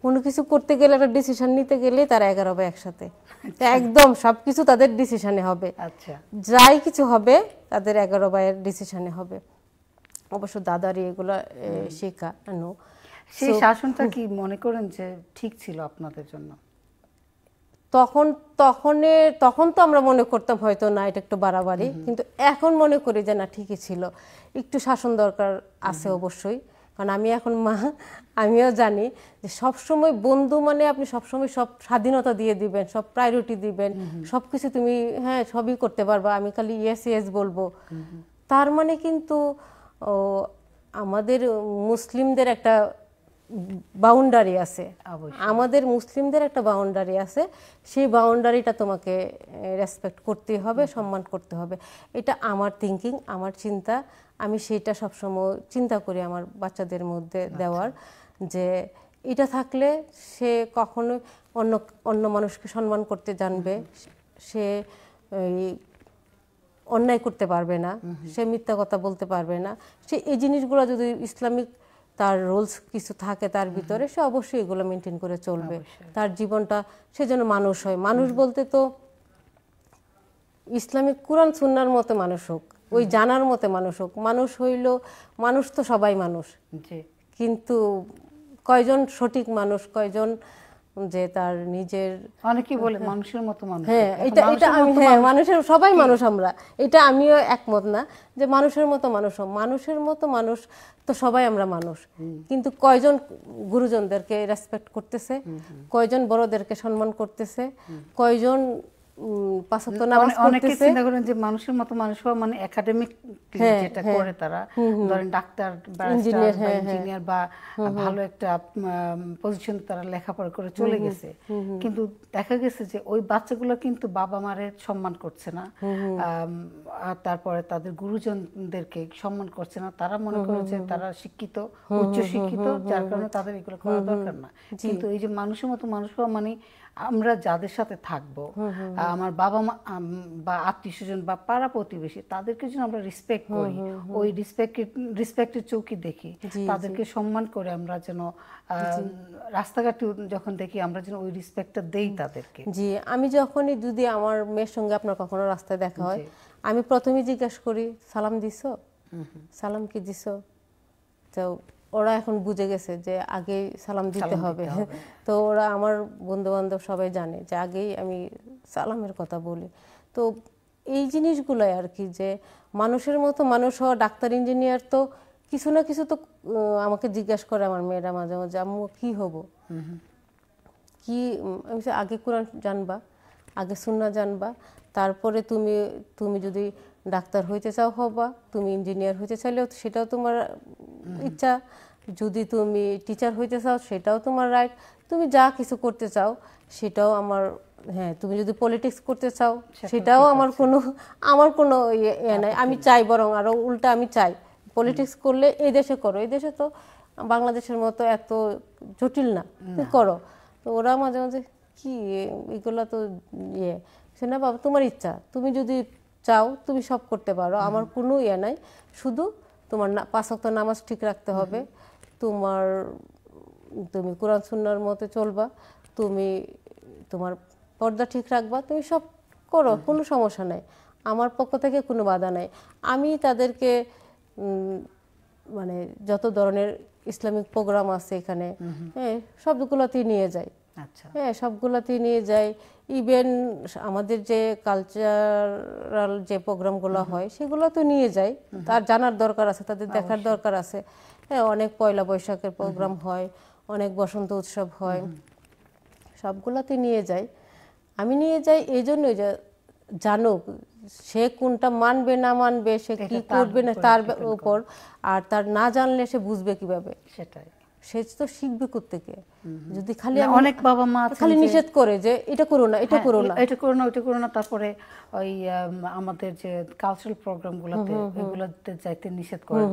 কোনো কিছু করতে গেলে একটা ডিসিশন নিতে গেলে তারা এগারো হবে একসাথে আচ্ছা। একদম সবকিছু তাদের ডিসিশনে হবে আচ্ছা যাই কিছু হবে তাদের এগারো বাইয়ের ডিসিশনে হবে অবশ্য দাদারই এগুলো শেখা নো সেই শাসনটা কি
মনে করেন যে ঠিক ছিল আপনাদের জন্য
তখন তখনে তখন তো আমরা মনে করতাম হয়তো না এটা একটু বাড়াবাড়ি কিন্তু এখন মনে করি যে না ঠিকই ছিল একটু শাসন দরকার আছে অবশ্যই কারণ আমি এখন মা আমিও জানি যে সবসময় বন্ধু মানে আপনি সবসময় সব স্বাধীনতা দিয়ে দিবেন সব প্রায়োরিটি দিবেন সব কিছু তুমি হ্যাঁ সবই করতে পারবা আমি খালি ইয়েস ইয়েস বলবো তার মানে কিন্তু আমাদের মুসলিমদের একটা বাউন্ডারি আছে আমাদের মুসলিমদের একটা বাউন্ডারি আছে সেই বাউন্ডারিটা তোমাকে রেসপেক্ট করতে হবে সম্মান করতে হবে এটা আমার থিঙ্কিং আমার চিন্তা আমি সেইটা সবসময় চিন্তা করি আমার বাচ্চাদের মধ্যে আচ্ছা। দেওয়ার যে এটা থাকলে সে কখনো অন্য অন্য মানুষকে সম্মান করতে জানবে সে অন্যায় করতে পারবে না সে মিথ্যা কথা বলতে পারবে না সে এই জিনিসগুলো যদি ইসলামিক তার রোলস কিছু থাকে তার ভিতরে সে অবশ্যই এগুলো মেনটেন করে চলবে তার জীবনটা সে যেন মানুষ হয় মানুষ বলতে তো ইসলামিক কোরআন সুন্নার মতো মানুষ হোক ওই জানার মতো মানুষ হোক মানুষ হইল মানুষ তো সবাই মানুষ কিন্তু কয়জন সঠিক মানুষ কয়জন যে তার নিজের অনেকেই বলে মানুষের মতো মানুষ হ্যাঁ এটা এটা আমি হ্যাঁ মানুষের সবাই মানুষ আমরা এটা আমিও একমত না যে মানুষের মতো মানুষ মানুষের মতো মানুষ তো সবাই আমরা মানুষ কিন্তু কয়জন গুরুজনদেরকে রেসপেক্ট করতেছে কয়জন বড়দেরকে সম্মান করতেছে কয়জন
পাশ্চাত্য নামাজ অনেকে চিন্তা করেন যে মানুষের মতো মানুষ মানে একাডেমিক হ্যাঁ, যেটা হ্যাঁ। করে তারা ধরেন ডাক্তার বা ইঞ্জিনিয়ার হ্যাঁ। বা ভালো একটা পজিশন তারা লেখাপড়া করে চলে গেছে কিন্তু দেখা গেছে যে ওই বাচ্চাগুলো কিন্তু বাবা মারে সম্মান করছে না তারপরে তাদের গুরুজনদেরকে সম্মান করছে না তারা মনে করে যে তারা শিক্ষিত উচ্চ শিক্ষিত যার কারণে তাদের এগুলো করা দরকার না কিন্তু এই যে মানুষের মতো মানুষ মানে আমরা যাদের সাথে থাকব আমার বাবা মা বা আত্মীয় স্বজন বা পাড়া প্রতিবেশী তাদেরকে যেন আমরা রেসপেক্ট করি ওই রেসপেক্টের রেসপেক্টের চৌকি দেখি তাদেরকে সম্মান করে আমরা যেন রাস্তাঘাটে যখন দেখি আমরা যেন ওই রেসপেক্টটা দেই তাদেরকে জি
আমি যখনই যদি আমার মেয়ের সঙ্গে আপনার কখনো রাস্তায় দেখা হয় আমি প্রথমে জিজ্ঞাসা করি সালাম দিস সালাম কি দিস তো ওরা এখন বুঝে গেছে যে আগেই সালাম দিতে হবে তো ওরা আমার বন্ধু বান্ধব সবাই জানে যে আগেই আমি সালামের কথা বলি তো এই জিনিসগুলোই আর কি যে মানুষের মতো মানুষ হওয়া ডাক্তার ইঞ্জিনিয়ার তো কিছু না কিছু তো আমাকে জিজ্ঞাসা করে আমার মেয়েরা মাঝে মাঝে আমি কি হব কি আমি আগে কোরআন জানবা আগে সুন্না জানবা তারপরে তুমি তুমি যদি ডাক্তার হইতে চাও হবা তুমি ইঞ্জিনিয়ার হইতে চাইলেও সেটাও তোমার ইচ্ছা যদি তুমি টিচার হইতে চাও সেটাও তোমার রাইট তুমি যা কিছু করতে চাও সেটাও আমার হ্যাঁ তুমি যদি পলিটিক্স করতে চাও সেটাও আমার কোনো আমার কোনো ইয়ে, ইয়ে নাই আমি চাই বরং আরও উল্টা আমি চাই পলিটিক্স করলে এই দেশে করো এই দেশে তো বাংলাদেশের মতো এত জটিল না করো তো ওরা মাঝে মাঝে কি এগুলো তো ইয়ে সে না বাবা তোমার ইচ্ছা তুমি যদি চাও তুমি সব করতে পারো আমার কোনো ইয়ে নাই শুধু তোমার পাঁচ অক্ত নামাজ ঠিক রাখতে হবে তোমার তুমি কোরআন সুন্নার মতে চলবা তুমি তোমার পর্দা ঠিক রাখবা তুমি সব করো কোনো সমস্যা নাই আমার পক্ষ থেকে কোনো বাধা নাই আমি তাদেরকে মানে যত ধরনের ইসলামিক প্রোগ্রাম আছে এখানে হ্যাঁ সবগুলোতেই নিয়ে যাই আচ্ছা। হ্যাঁ সবগুলাতেই নিয়ে যায় ইভেন আমাদের যে কালচারাল যে প্রোগ্রামগুলো হয় সেগুলো তো নিয়ে যায় তার জানার দরকার আছে তাদের দেখার দরকার আছে হ্যাঁ অনেক পয়লা বৈশাখের প্রোগ্রাম হয় অনেক বসন্ত উৎসব হয় সবগুলাতে নিয়ে যাই আমি নিয়ে যাই এই জন্যই জানুক সে কোনটা মানবে না মানবে সে কি করবে না তার উপর আর তার না জানলে সে বুঝবে কিভাবে সেটাই সে তো শিখবে কোথেকে যদি খালি মানে অনেক বাবা মা খালি নিষেধ
করে যে এটা করো না এটা হ্যাঁ, করো না এটা করো না ওটা করো না তারপরে ওই আমাদের যে কালচারাল প্রোগ্রাম গুলোতে এগুলোতে যাইতে নিষেধ করে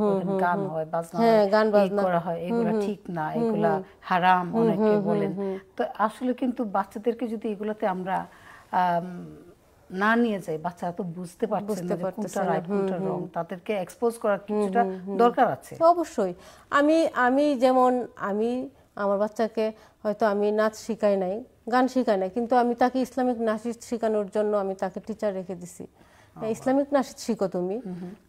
গান হয় বাজনা হ্যাঁ গান বাজনা করা হয় এগুলো ঠিক না এগুলো হারাম অনেকে বলেন তো আসলে কিন্তু বাচ্চাদেরকে যদি এগুলোতে আমরা না নিয়ে যায় বাচ্চারা তো বুঝতে পারছে না কোনটা রাইট কোনটা রং তাদেরকে এক্সপোজ করার কিছুটা দরকার আছে
অবশ্যই আমি আমি যেমন আমি আমার বাচ্চাকে হয়তো আমি নাচ শেখাই নাই গান শেখাই নাই কিন্তু আমি তাকে ইসলামিক নাচ শেখানোর জন্য আমি তাকে টিচার রেখে দিছি ইসলামিক নাচ শিখো তুমি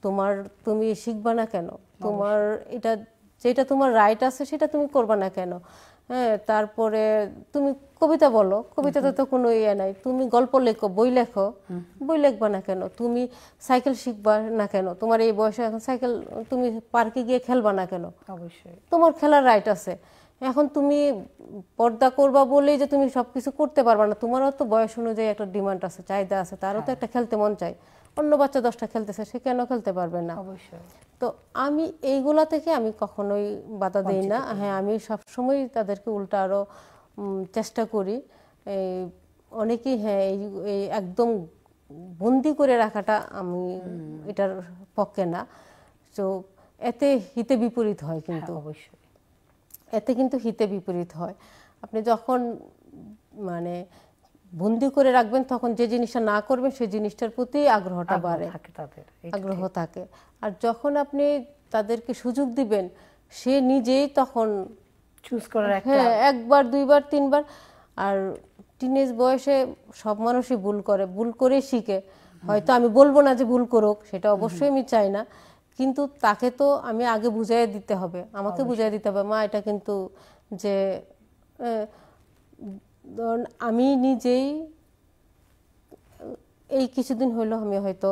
তোমার তুমি শিখবা না কেন তোমার এটা যেটা তোমার রাইট আছে সেটা তুমি করবা না কেন হ্যাঁ তারপরে তুমি কবিতা বলো কবিতাতে তো কোনো ইয়ে নাই তুমি গল্প লেখো বই লেখো বই লেখবা না কেন তুমি সাইকেল শিখবা না কেন তোমার এই বয়সে এখন সাইকেল তুমি পার্কে গিয়ে খেলবা না কেন অবশ্যই তোমার খেলার রাইট আছে এখন তুমি পর্দা করবা বলেই যে তুমি সব কিছু করতে পারবা না তোমারও তো বয়স অনুযায়ী একটা ডিমান্ড আছে চাহিদা আছে তারও তো হ্যাঁ। একটা খেলতে মন চায় অন্য বাচ্চা দশটা খেলতেছে সে কেন খেলতে পারবে না অবশ্যই তো আমি এইগুলা থেকে আমি কখনোই বাধা দিই না হ্যাঁ আমি সবসময় তাদেরকে উল্টা আরও চেষ্টা করি অনেকেই হ্যাঁ এই একদম বন্দি করে রাখাটা আমি এটার পক্ষে না তো এতে হিতে বিপরীত হয় হ্যাঁ, কিন্তু অবশ্যই এতে কিন্তু হিতে বিপরীত হয় আপনি যখন মানে বন্দি করে রাখবেন তখন যে জিনিসটা না করবেন সেই জিনিসটার প্রতি আগ্রহটা বাড়ে আগ্রহ থাকে আর যখন আপনি তাদেরকে সুযোগ দিবেন সে নিজেই তখন চুজ করার হ্যাঁ একবার দুইবার তিনবার আর টিনেজ বয়সে সব মানুষই ভুল করে ভুল করে শিখে হয়তো আমি বলবো না যে ভুল করুক সেটা অবশ্যই আমি চাই না কিন্তু তাকে তো আমি আগে বুঝাই দিতে হবে আমাকে বুঝাই দিতে হবে মা এটা কিন্তু যে ধরুন আমি নিজেই এই কিছুদিন হলো আমি হয়তো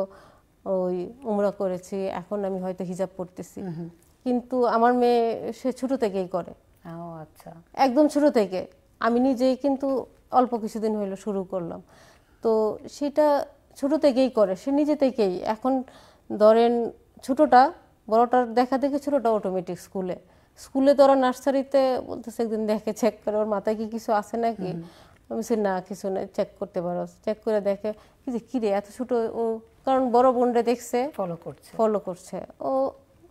ওই উমরা করেছি এখন আমি হয়তো হিজাব করতেছি কিন্তু আমার মেয়ে সে ছোট থেকেই করে আচ্ছা একদম ছোট থেকে আমি নিজেই কিন্তু অল্প কিছুদিন হইল শুরু করলাম তো সেটা ছোট থেকেই করে সে নিজে থেকেই এখন ধরেন ছোটটা বড়টার দেখা দেখে ছোটটা অটোমেটিক স্কুলে স্কুলে তো ওরা নার্সারিতে বলতেছে একদিন দেখে চেক করে ওর মাথায় কি কিছু আছে নাকি আমি সে না কিছু নেই চেক করতে পারো চেক করে দেখে কি যে কিরে এত ছোট ও কারণ বড় বোনরা দেখছে ফলো করছে ফলো করছে ও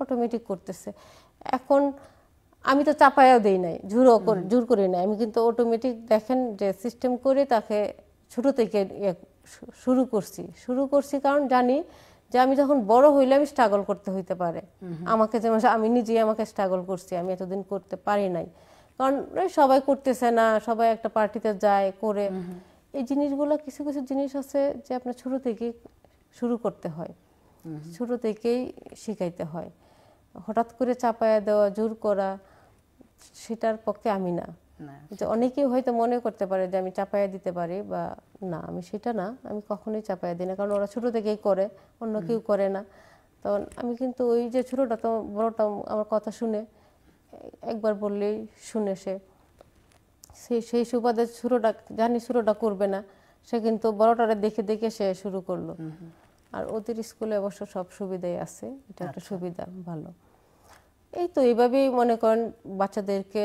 অটোমেটিক করতেছে এখন আমি তো চাপায়াও দেই নাই জোরও জোর করি নাই আমি কিন্তু অটোমেটিক দেখেন যে সিস্টেম করে তাকে ছোট থেকে ইয়ে, শুরু করছি শুরু করছি কারণ জানি যে আমি যখন বড় হইলে আমি স্ট্রাগল করতে হইতে পারে আমাকে যেমন আমি নিজেই আমাকে স্ট্রাগল করছি আমি এতদিন করতে পারি নাই কারণ সবাই করতেছে না সবাই একটা পার্টিতে যায় করে এই জিনিসগুলো কিছু কিছু জিনিস আছে যে আপনার ছোট থেকেই শুরু করতে হয় ছোট থেকেই শিখাইতে হয় হঠাৎ করে চাপায়া দেওয়া জোর করা সেটার পক্ষে আমি না যে অনেকেই হয়তো মনে করতে পারে যে আমি চাপাইয়া দিতে পারি বা না আমি সেটা না আমি কখনোই চাপাইয়া দিই না কারণ ওরা ছোট থেকেই করে অন্য কেউ করে না তখন আমি কিন্তু ওই যে ছোটটা তো বড়টা আমার কথা শুনে একবার বললেই শুনে সে সেই সেই সুবাদে ছোটোটা জানি ছোটটা করবে না সে কিন্তু বড়টারে দেখে দেখে সে শুরু করলো আর ওদের স্কুলে অবশ্য সব সুবিধাই আছে এটা একটা আচ্ছা। সুবিধা ভালো এই তো এইভাবেই মনে করেন বাচ্চাদেরকে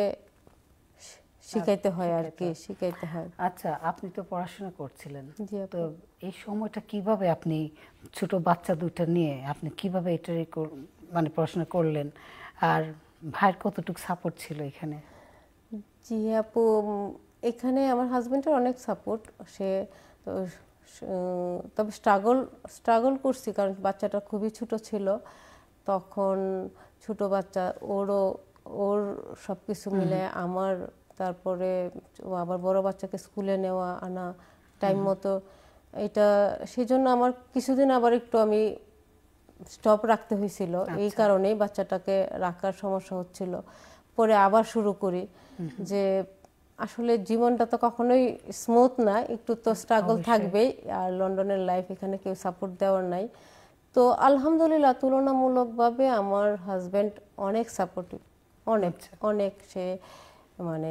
শিখাইতে হয় আর কি শিখাইতে হয় আচ্ছা আপনি তো পড়াশোনা করছিলেন তো
এই সময়টা কিভাবে আপনি ছোট বাচ্চা দুটো নিয়ে আপনি কিভাবে এটা মানে পড়াশোনা করলেন আর ভাইয়ের কতটুকু সাপোর্ট ছিল এখানে
জি আপু এখানে আমার হাজবেন্ডের অনেক সাপোর্ট সে তবে স্ট্রাগল স্ট্রাগল করছি কারণ বাচ্চাটা খুবই ছোট ছিল তখন ছোট বাচ্চা ওরও ওর সব কিছু মিলে আমার তারপরে আবার বড় বাচ্চাকে স্কুলে নেওয়া আনা টাইম মতো এটা সেই জন্য আমার কিছুদিন আবার একটু আমি স্টপ রাখতে হয়েছিল এই আচ্ছা। কারণেই বাচ্চাটাকে রাখার সমস্যা হচ্ছিল পরে আবার শুরু করি যে আসলে জীবনটা তো কখনোই স্মুথ না একটু তো স্ট্রাগল থাকবেই আর লন্ডনের লাইফ এখানে কেউ সাপোর্ট দেওয়ার নাই তো আলহামদুলিল্লাহ তুলনামূলকভাবে আমার হাজব্যান্ড অনেক সাপোর্টিভ অনেক আচ্ছা। অনেক সে মানে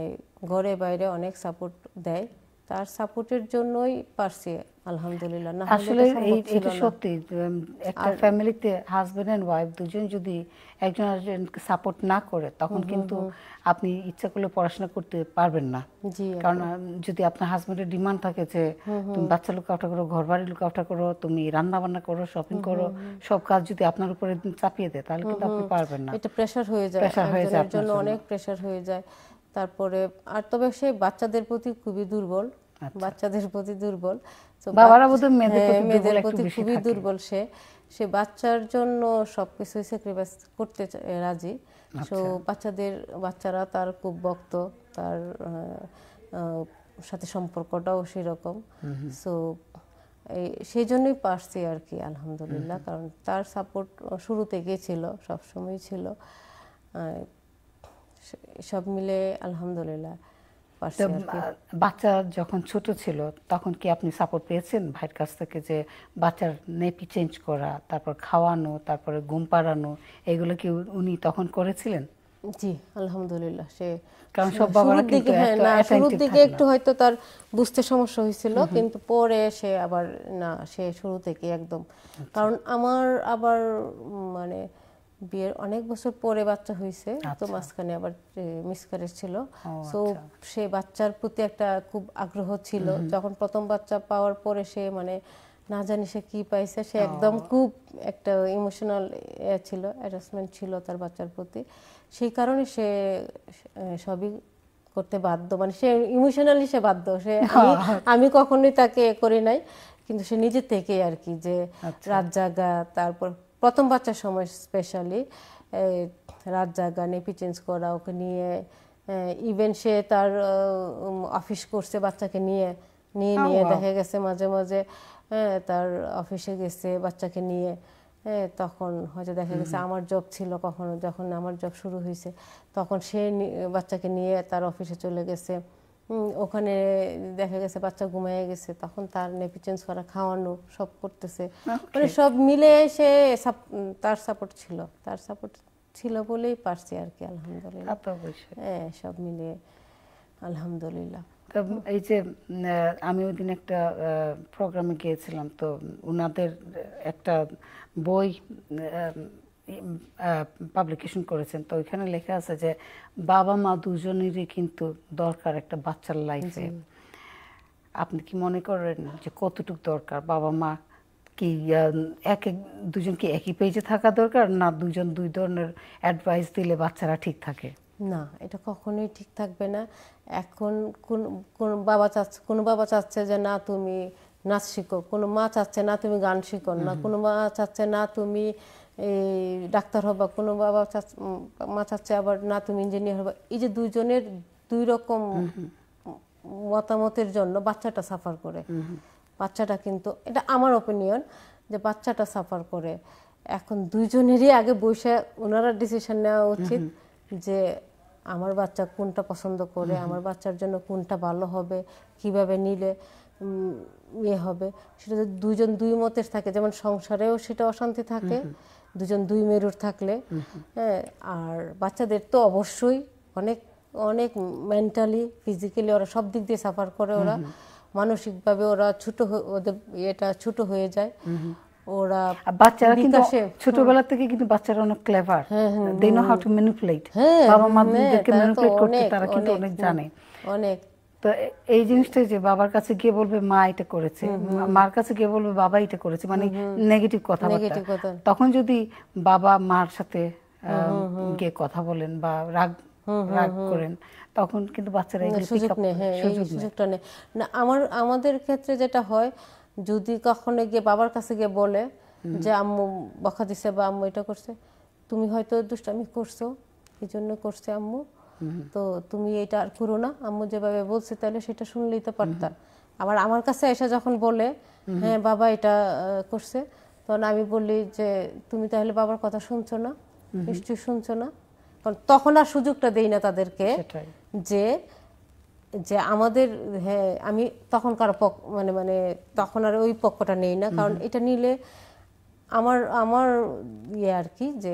ঘরে বাইরে অনেক সাপোর্ট দেয় তার সাপোর্টের জন্যই পারছি
আলহামদুলিল্লাহ না আসলে এটা সত্যি একটা ফ্যামিলিতে হাজবেন্ড এন্ড ওয়াইফ দুজন যদি একজন আরেকজনকে সাপোর্ট না করে তখন কিন্তু আপনি ইচ্ছা করলে পড়াশোনা করতে পারবেন না কারণ যদি আপনার হাজবেন্ডের ডিমান্ড থাকে যে তুমি বাচ্চা করো ঘর বাড়ি লুকাউটা করো তুমি রান্না বান্না করো শপিং করো সব কাজ যদি আপনার উপরে চাপিয়ে দেয় তাহলে কিন্তু আপনি পারবেন না এটা
প্রেসার হয়ে যায় প্রেসার হয়ে যায় জন্য অনেক প্রেসার হয়ে যায় তারপরে আর তবে সে বাচ্চাদের প্রতি খুবই দুর্বল আচ্ছা। বাচ্চাদের প্রতি দুর্বল বাবারা বোধহয় মেয়েদের হ্যাঁ, প্রতি খুবই দুর্বল সে সে বাচ্চার জন্য সবকিছু স্যাক্রিফাইস করতে রাজি সো আচ্ছা। বাচ্চাদের বাচ্চারা তার খুব ভক্ত তার সাথে সম্পর্কটাও সেরকম সো এই সেই জন্যই পারছি আর কি আলহামদুলিল্লাহ কারণ তার সাপোর্ট শুরু থেকে ছিল
সবসময় ছিল সব মিলে আলহামদুলিল্লাহ বাচ্চা যখন ছোট ছিল তখন কি আপনি সাপোর্ট পেয়েছেন ভাইয়ের কাছ থেকে যে বাচ্চার নেপি চেঞ্জ করা তারপর খাওয়ানো তারপরে ঘুম পাড়ানো এগুলো কি উনি তখন করেছিলেন জি আলহামদুলিল্লাহ সে কারণ সব বাবারা কিন্তু না শুরুর দিকে হ্যাঁ, একটু
হয়তো তার বুঝতে সমস্যা হয়েছিল কিন্তু পরে সে আবার না সে শুরু থেকে একদম আচ্ছা। কারণ আমার আবার মানে বিয়ের অনেক বছর পরে বাচ্চা হয়েছে তো আচ্ছা। মাঝখানে আবার মিস মিসকারেজ ছিল সো আচ্ছা। সে বাচ্চার প্রতি একটা খুব আগ্রহ ছিল যখন প্রথম বাচ্চা পাওয়ার পরে সে মানে না জানি সে কি পাইছে সে একদম খুব একটা ইমোশনাল ছিল অ্যাটাচমেন্ট ছিল তার বাচ্চার প্রতি সেই কারণে সে সবই করতে বাধ্য মানে সে ইমোশনালি সে বাধ্য সে আচ্ছা। আমি কখনোই তাকে করি নাই কিন্তু সে নিজে থেকে আর কি যে রাত জাগা তারপর প্রথম বাচ্চার সময় স্পেশালি রাত জাগানে নেপিচেন্স করা ওকে নিয়ে ইভেন সে তার অফিস করছে বাচ্চাকে নিয়ে নিয়ে oh, নিয়ে দেখা গেছে মাঝে মাঝে হ্যাঁ তার অফিসে গেছে বাচ্চাকে নিয়ে হ্যাঁ তখন হয়তো দেখা গেছে আমার জব ছিল কখনো যখন আমার জব শুরু হয়েছে তখন সে বাচ্চাকে নিয়ে তার অফিসে চলে গেছে ওখানে দেখা গেছে বাচ্চা ঘুমায় গেছে তখন তার নেপিচেন্স করা খাওয়ানো সব করতেছে মানে সব মিলে সে তার সাপোর্ট ছিল
তার সাপোর্ট ছিল বলেই পারছি আর কি আলহামদুলিল্লাহ হ্যাঁ সব মিলে আলহামদুলিল্লাহ তো এই যে আমি ওই দিন একটা প্রোগ্রামে গিয়েছিলাম তো ওনাদের একটা বই পাবলিকেশন করেছেন তো ওইখানে লেখা আছে যে বাবা মা দুজনেরই কিন্তু দরকার একটা বাচ্চার লাইফে আপনি কি মনে করেন যে কতটুকু দরকার বাবা মা কি এক এক দুজন কি একই পেজে থাকা দরকার না দুজন দুই ধরনের অ্যাডভাইস দিলে বাচ্চারা ঠিক থাকে
না এটা কখনোই ঠিক থাকবে না এখন কোন কোন বাবা চাচ্ছে কোনো বাবা চাচ্ছে যে না তুমি নাচ শিখো কোনো মা চাচ্ছে না তুমি গান শিখো না কোনো মা চাচ্ছে না তুমি এই ডাক্তার হবে কোনো বাবা মা চাচ্ছে আবার না তুমি ইঞ্জিনিয়ার হবে এই যে দুইজনের দুই রকম মতামতের জন্য বাচ্চাটা সাফার করে বাচ্চাটা কিন্তু এটা আমার ওপিনিয়ন যে বাচ্চাটা সাফার করে এখন দুইজনেরই আগে বসে ওনারা ডিসিশন নেওয়া উচিত যে আমার বাচ্চা কোনটা পছন্দ করে আমার বাচ্চার জন্য কোনটা ভালো হবে কিভাবে নিলে ইয়ে হবে সেটা দুজন দুই মতের থাকে যেমন সংসারেও সেটা অশান্তি থাকে দুজন দুই মেরুর থাকলে হ্যাঁ আর বাচ্চাদের তো অবশ্যই অনেক অনেক মেন্টালি ফিজিক্যালি ওরা সব দিক দিয়ে সাফার করে ওরা মানসিকভাবে ওরা ছোট ওদের এটা ছোট হয়ে যায় ওরা বাচ্চারা কিন্তু ছোটবেলা
থেকে কিন্তু বাচ্চারা অনেক clever they know how to manipulate বাবা মাদেরকে ম্যানিপুলেট করতে তারা কিন্তু অনেক হ্যাঁ, জানে অনেক তো এই জিনিসটাই যে বাবার কাছে গিয়ে বলবে মা এটা করেছে মার কাছে গিয়ে বলবে বাবা এটা করেছে মানে নেগেটিভ কথা তখন যদি বাবা মার সাথে গিয়ে কথা বলেন বা রাগ রাগ করেন তখন কিন্তু
বাচ্চারা হ্যাঁ, সুযোগ নেই সুযোগটা নেই না আমার আমাদের ক্ষেত্রে যেটা হয় যদি কখনো গিয়ে বাবার কাছে গিয়ে বলে যে আম্মু বকা দিছে বা আম্মু এটা করছে তুমি হয়তো দুষ্টামি করছো এই জন্য করছে আম্মু তো তুমি এটা আর করো না আম্মু যেভাবে বলছে তাহলে সেটা শুনলেই তো পারতাম আবার আমার কাছে এসে যখন বলে হ্যাঁ বাবা এটা করছে তখন আমি বলি যে তুমি তাহলে বাবার কথা শুনছো না নিশ্চয়ই শুনছো না কারণ তখন আর সুযোগটা দেই না তাদেরকে যে যে আমাদের হ্যাঁ আমি তখনকার পক্ষ মানে মানে তখন আর ওই পক্ষটা নেই না কারণ এটা নিলে আমার আমার ইয়ে আর কি যে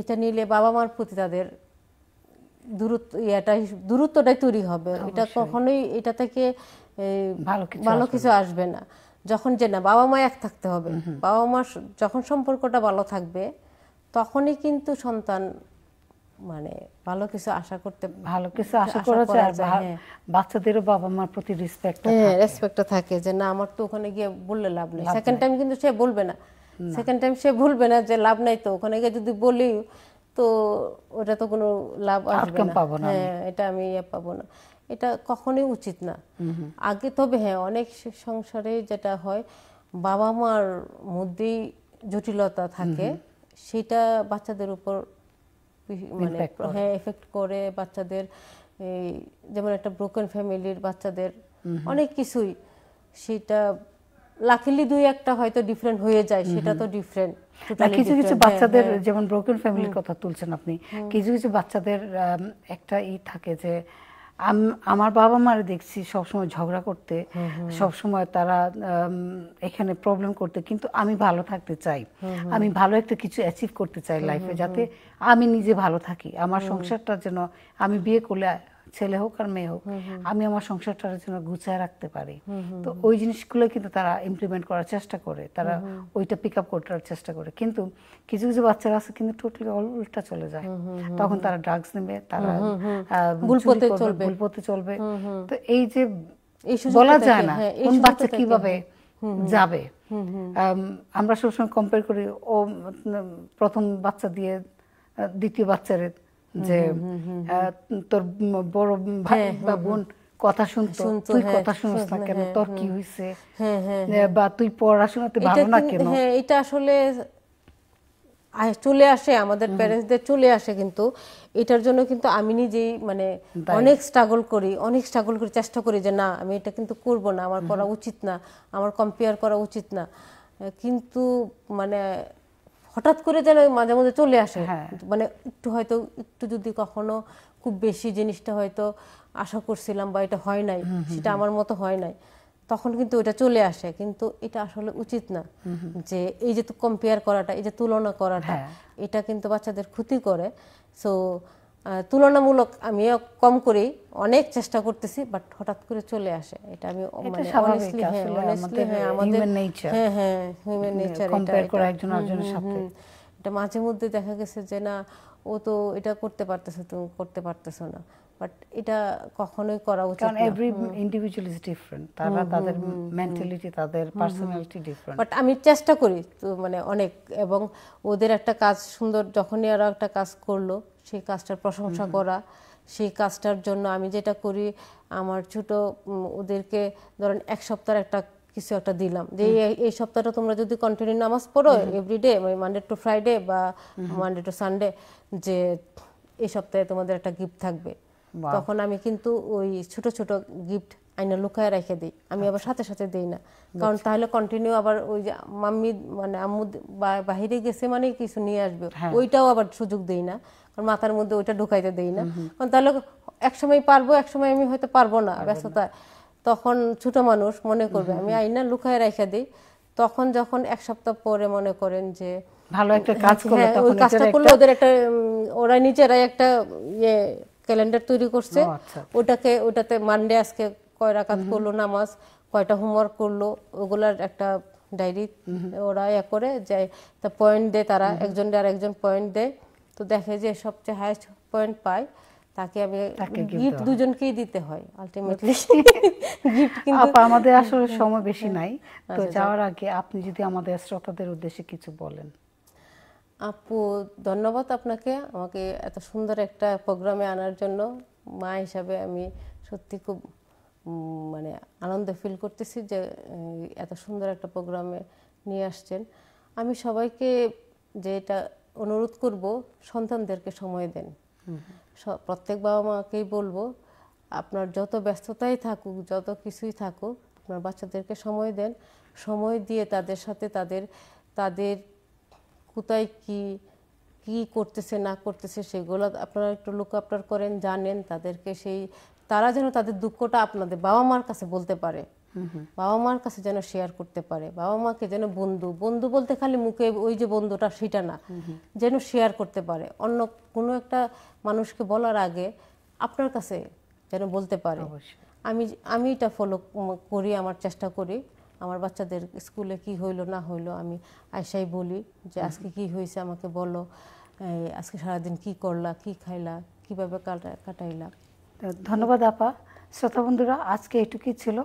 এটা নিলে বাবা মার প্রতি তাদের দূরত্ব এটা দূরত্বটাই তৈরি হবে এটা কখনোই এটা থেকে ভালো কিছু আসবে না যখন যে না বাবা মা এক থাকতে হবে বাবা মা যখন সম্পর্কটা ভালো থাকবে তখনই কিন্তু সন্তান মানে ভালো কিছু আশা করতে ভালো কিছু আশা করা যায় হ্যাঁ। বাচ্চাদেরও বাবা মার প্রতি রেসপেক্টটা রেসপেক্টটা হ্যাঁ, থাকে যে না আমার তো ওখানে গিয়ে বললে লাভ নেই সেকেন্ড টাইম কিন্তু সে বলবে না সেকেন্ড টাইম সে ভুলবে না যে লাভ নাই তো ওখানে গিয়ে যদি বলি তো ওটা তো কোনো লাভ আসবে না হ্যাঁ এটা আমি ইয়া পাবো না এটা কখনোই উচিত না আগে তবে হ্যাঁ অনেক সংসারে যেটা হয় বাবা মার মধ্যেই জটিলতা থাকে সেটা বাচ্চাদের উপর মানে হ্যাঁ এফেক্ট করে বাচ্চাদের এই যেমন একটা ব্রোকেন ফ্যামিলির বাচ্চাদের অনেক কিছুই সেটা লাকিলি দুই একটা হয়তো ডিফারেন্ট হয়ে যায় সেটা তো ডিফারেন্ট কিছু কিছু বাচ্চাদের
যেমন ব্রোকেন ফ্যামিলির কথা তুলছেন আপনি কিছু কিছু বাচ্চাদের একটা ই থাকে যে আমার বাবা মারে দেখছি সবসময় ঝগড়া করতে সবসময় তারা এখানে প্রবলেম করতে কিন্তু আমি ভালো থাকতে চাই আমি ভালো একটা কিছু অ্যাচিভ করতে চাই লাইফে যাতে আমি নিজে ভালো থাকি আমার সংসারটা যেন আমি বিয়ে করলে ছেলে হোক আর মেয়ে হোক আমি আমার সংসারটার জন্য গুছায় রাখতে পারি তো ওই জিনিসগুলো কিন্তু তারা ইমপ্লিমেন্ট করার চেষ্টা করে তারা ওইটা পিক আপ করার চেষ্টা করে কিন্তু কিছু কিছু বাচ্চারা আছে কিন্তু টোটালি উল্টা চলে যায় তখন তারা ড্রাগস নেবে তারা গুলপথে চলবে গুলপথে চলবে তো এই যে বলা যায় না হ্যাঁ, কোন বাচ্চা কিভাবে যাবে আমরা সবসময় কম্পেয়ার করি ও প্রথম বাচ্চা দিয়ে দ্বিতীয় বাচ্চারে যে তোর বড় ভাই হ্যাঁ, বা বোন কথা শুনতো তুই হ্যাঁ, কথা শুনিস না কেন হ্যাঁ, তোর কি হয়েছে বা তুই পড়াশোনাতে ভালো না কেন
এটা আসলে চলে আসে আমাদের প্যারেন্টসদের চলে আসে কিন্তু এটার জন্য কিন্তু আমি নিজেই মানে অনেক স্ট্রাগল করি অনেক স্ট্রাগল করি চেষ্টা করি যে না আমি এটা কিন্তু করব না আমার করা উচিত না আমার কম্পেয়ার করা উচিত না কিন্তু মানে হঠাৎ করে যেন মাঝে মাঝে চলে আসে হ্যাঁ। মানে একটু হয়তো একটু যদি কখনো খুব বেশি জিনিসটা হয়তো আশা করছিলাম বা এটা হয় নাই সেটা আমার মতো হয় নাই তখন কিন্তু ওটা চলে আসে কিন্তু এটা আসলে উচিত না যে এই যে কম্পেয়ার করাটা এই যে তুলনা করাটা হ্যাঁ। এটা কিন্তু বাচ্চাদের ক্ষতি করে সো তুলনামূলক আমিও কম করি অনেক চেষ্টা করতেছি বাট হঠাৎ করে চলে আসে এটা আমি এটা মাঝে মধ্যে দেখা গেছে যে না ও তো এটা করতে পারতেছে তুমি করতে পারতেছো না বাট এটা কখনোই করা উচিত কারণ এভরি
ইন্ডিভিজুয়াল ইজ ডিফারেন্ট তারা তাদের মেন্টালিটি তাদের পার্সোনালিটি ডিফারেন্ট বাট
আমি চেষ্টা করি তো মানে অনেক এবং ওদের একটা কাজ সুন্দর যখনই আরো একটা কাজ করলো সেই কাজটার প্রশংসা করা সেই কাজটার জন্য আমি যেটা করি আমার ছোট ওদেরকে ধরেন এক সপ্তাহের একটা কিছু একটা দিলাম যে এই সপ্তাহটা তোমরা যদি কন্টিনিউ নামাজ পড়ো এভরিডে মানডে টু ফ্রাইডে বা মানডে টু সানডে যে এই সপ্তাহে তোমাদের একটা গিফট থাকবে তখন আমি কিন্তু ওই ছোট ছোট গিফট আইনা লুকায় রেখে দিই আমি আবার আচ্ছা। সাথে সাথে দিই না কারণ তাহলে কন্টিনিউ আবার ওই যে মাম্মি মানে আম্মু বাহিরে গেছে মানে কিছু নিয়ে আসবে হ্যাঁ। ওইটাও আবার সুযোগ দিই না মাথার মধ্যে ওইটা ঢুকাইতে দেই না কারণ তাহলে একসময় পারবো একসময় আমি হয়তো পারবো না ব্যস্ততা তখন ছোট মানুষ মনে করবে আমি আইনা লুকায় রেখে দিই তখন যখন এক সপ্তাহ পরে মনে করেন যে
ভালো একটা হ্যাঁ, কাজ করলে তখন কাজটা করলে
ওদের একটা ওরা নিজেরাই একটা ইয়ে ক্যালেন্ডার তৈরি করছে আচ্ছা, আচ্ছা। ওটাকে ওটাতে মানডে আজকে কয় রাকাত করলো নামাজ কয়টা হোমওয়ার্ক করলো ওগুলার একটা ডায়েরি ওরা ইয়ে করে যায় তা পয়েন্ট দেয় তারা একজন আর একজন পয়েন্ট দেয় তো দেখে যে সবচেয়ে হায়েস্ট পয়েন্ট পায় তাকে আমি গিফট দুজনকেই দিতে
হয় আলটিমেটলি গিফট কিন্তু আপা আমাদের আসলে সময় বেশি নাই আচ্ছা, তো আচ্ছা। যাওয়ার আগে আপনি যদি আমাদের শ্রোতাদের উদ্দেশ্যে কিছু বলেন
আপু ধন্যবাদ আপনাকে আমাকে এত সুন্দর একটা প্রোগ্রামে আনার জন্য মা হিসাবে আমি সত্যি খুব মানে আনন্দ ফিল করতেছি যে এত সুন্দর একটা প্রোগ্রামে নিয়ে আসছেন আমি সবাইকে যে এটা অনুরোধ করব সন্তানদেরকে সময় দেন প্রত্যেক বাবা মাকেই বলবো আপনার যত ব্যস্ততাই থাকুক যত কিছুই থাকুক আপনার বাচ্চাদেরকে সময় দেন সময় দিয়ে তাদের সাথে তাদের তাদের কোথায় কি কি করতেছে না করতেছে সেগুলো আপনারা একটু লুক আপনার করেন জানেন তাদেরকে সেই তারা যেন তাদের দুঃখটা আপনাদের বাবা মার কাছে বলতে পারে বাবা মার কাছে যেন শেয়ার করতে পারে বাবা মাকে যেন বন্ধু বন্ধু বলতে খালি মুখে ওই যে বন্ধুটা সেটা না যেন শেয়ার করতে পারে অন্য কোনো একটা মানুষকে বলার আগে আপনার কাছে যেন বলতে পারে আমি আমি এটা ফলো করি আমার চেষ্টা করি আমার বাচ্চাদের স্কুলে কি হইলো না হইলো আমি আয়সাই বলি যে আজকে কি হয়েছে আমাকে বলো আজকে সারাদিন কি করলা কি খাইলা কিভাবে কাটা কাটাইলা ধন্যবাদ
আপা শ্রোতা বন্ধুরা আজকে এটুকুই ছিল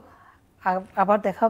I, about the hub.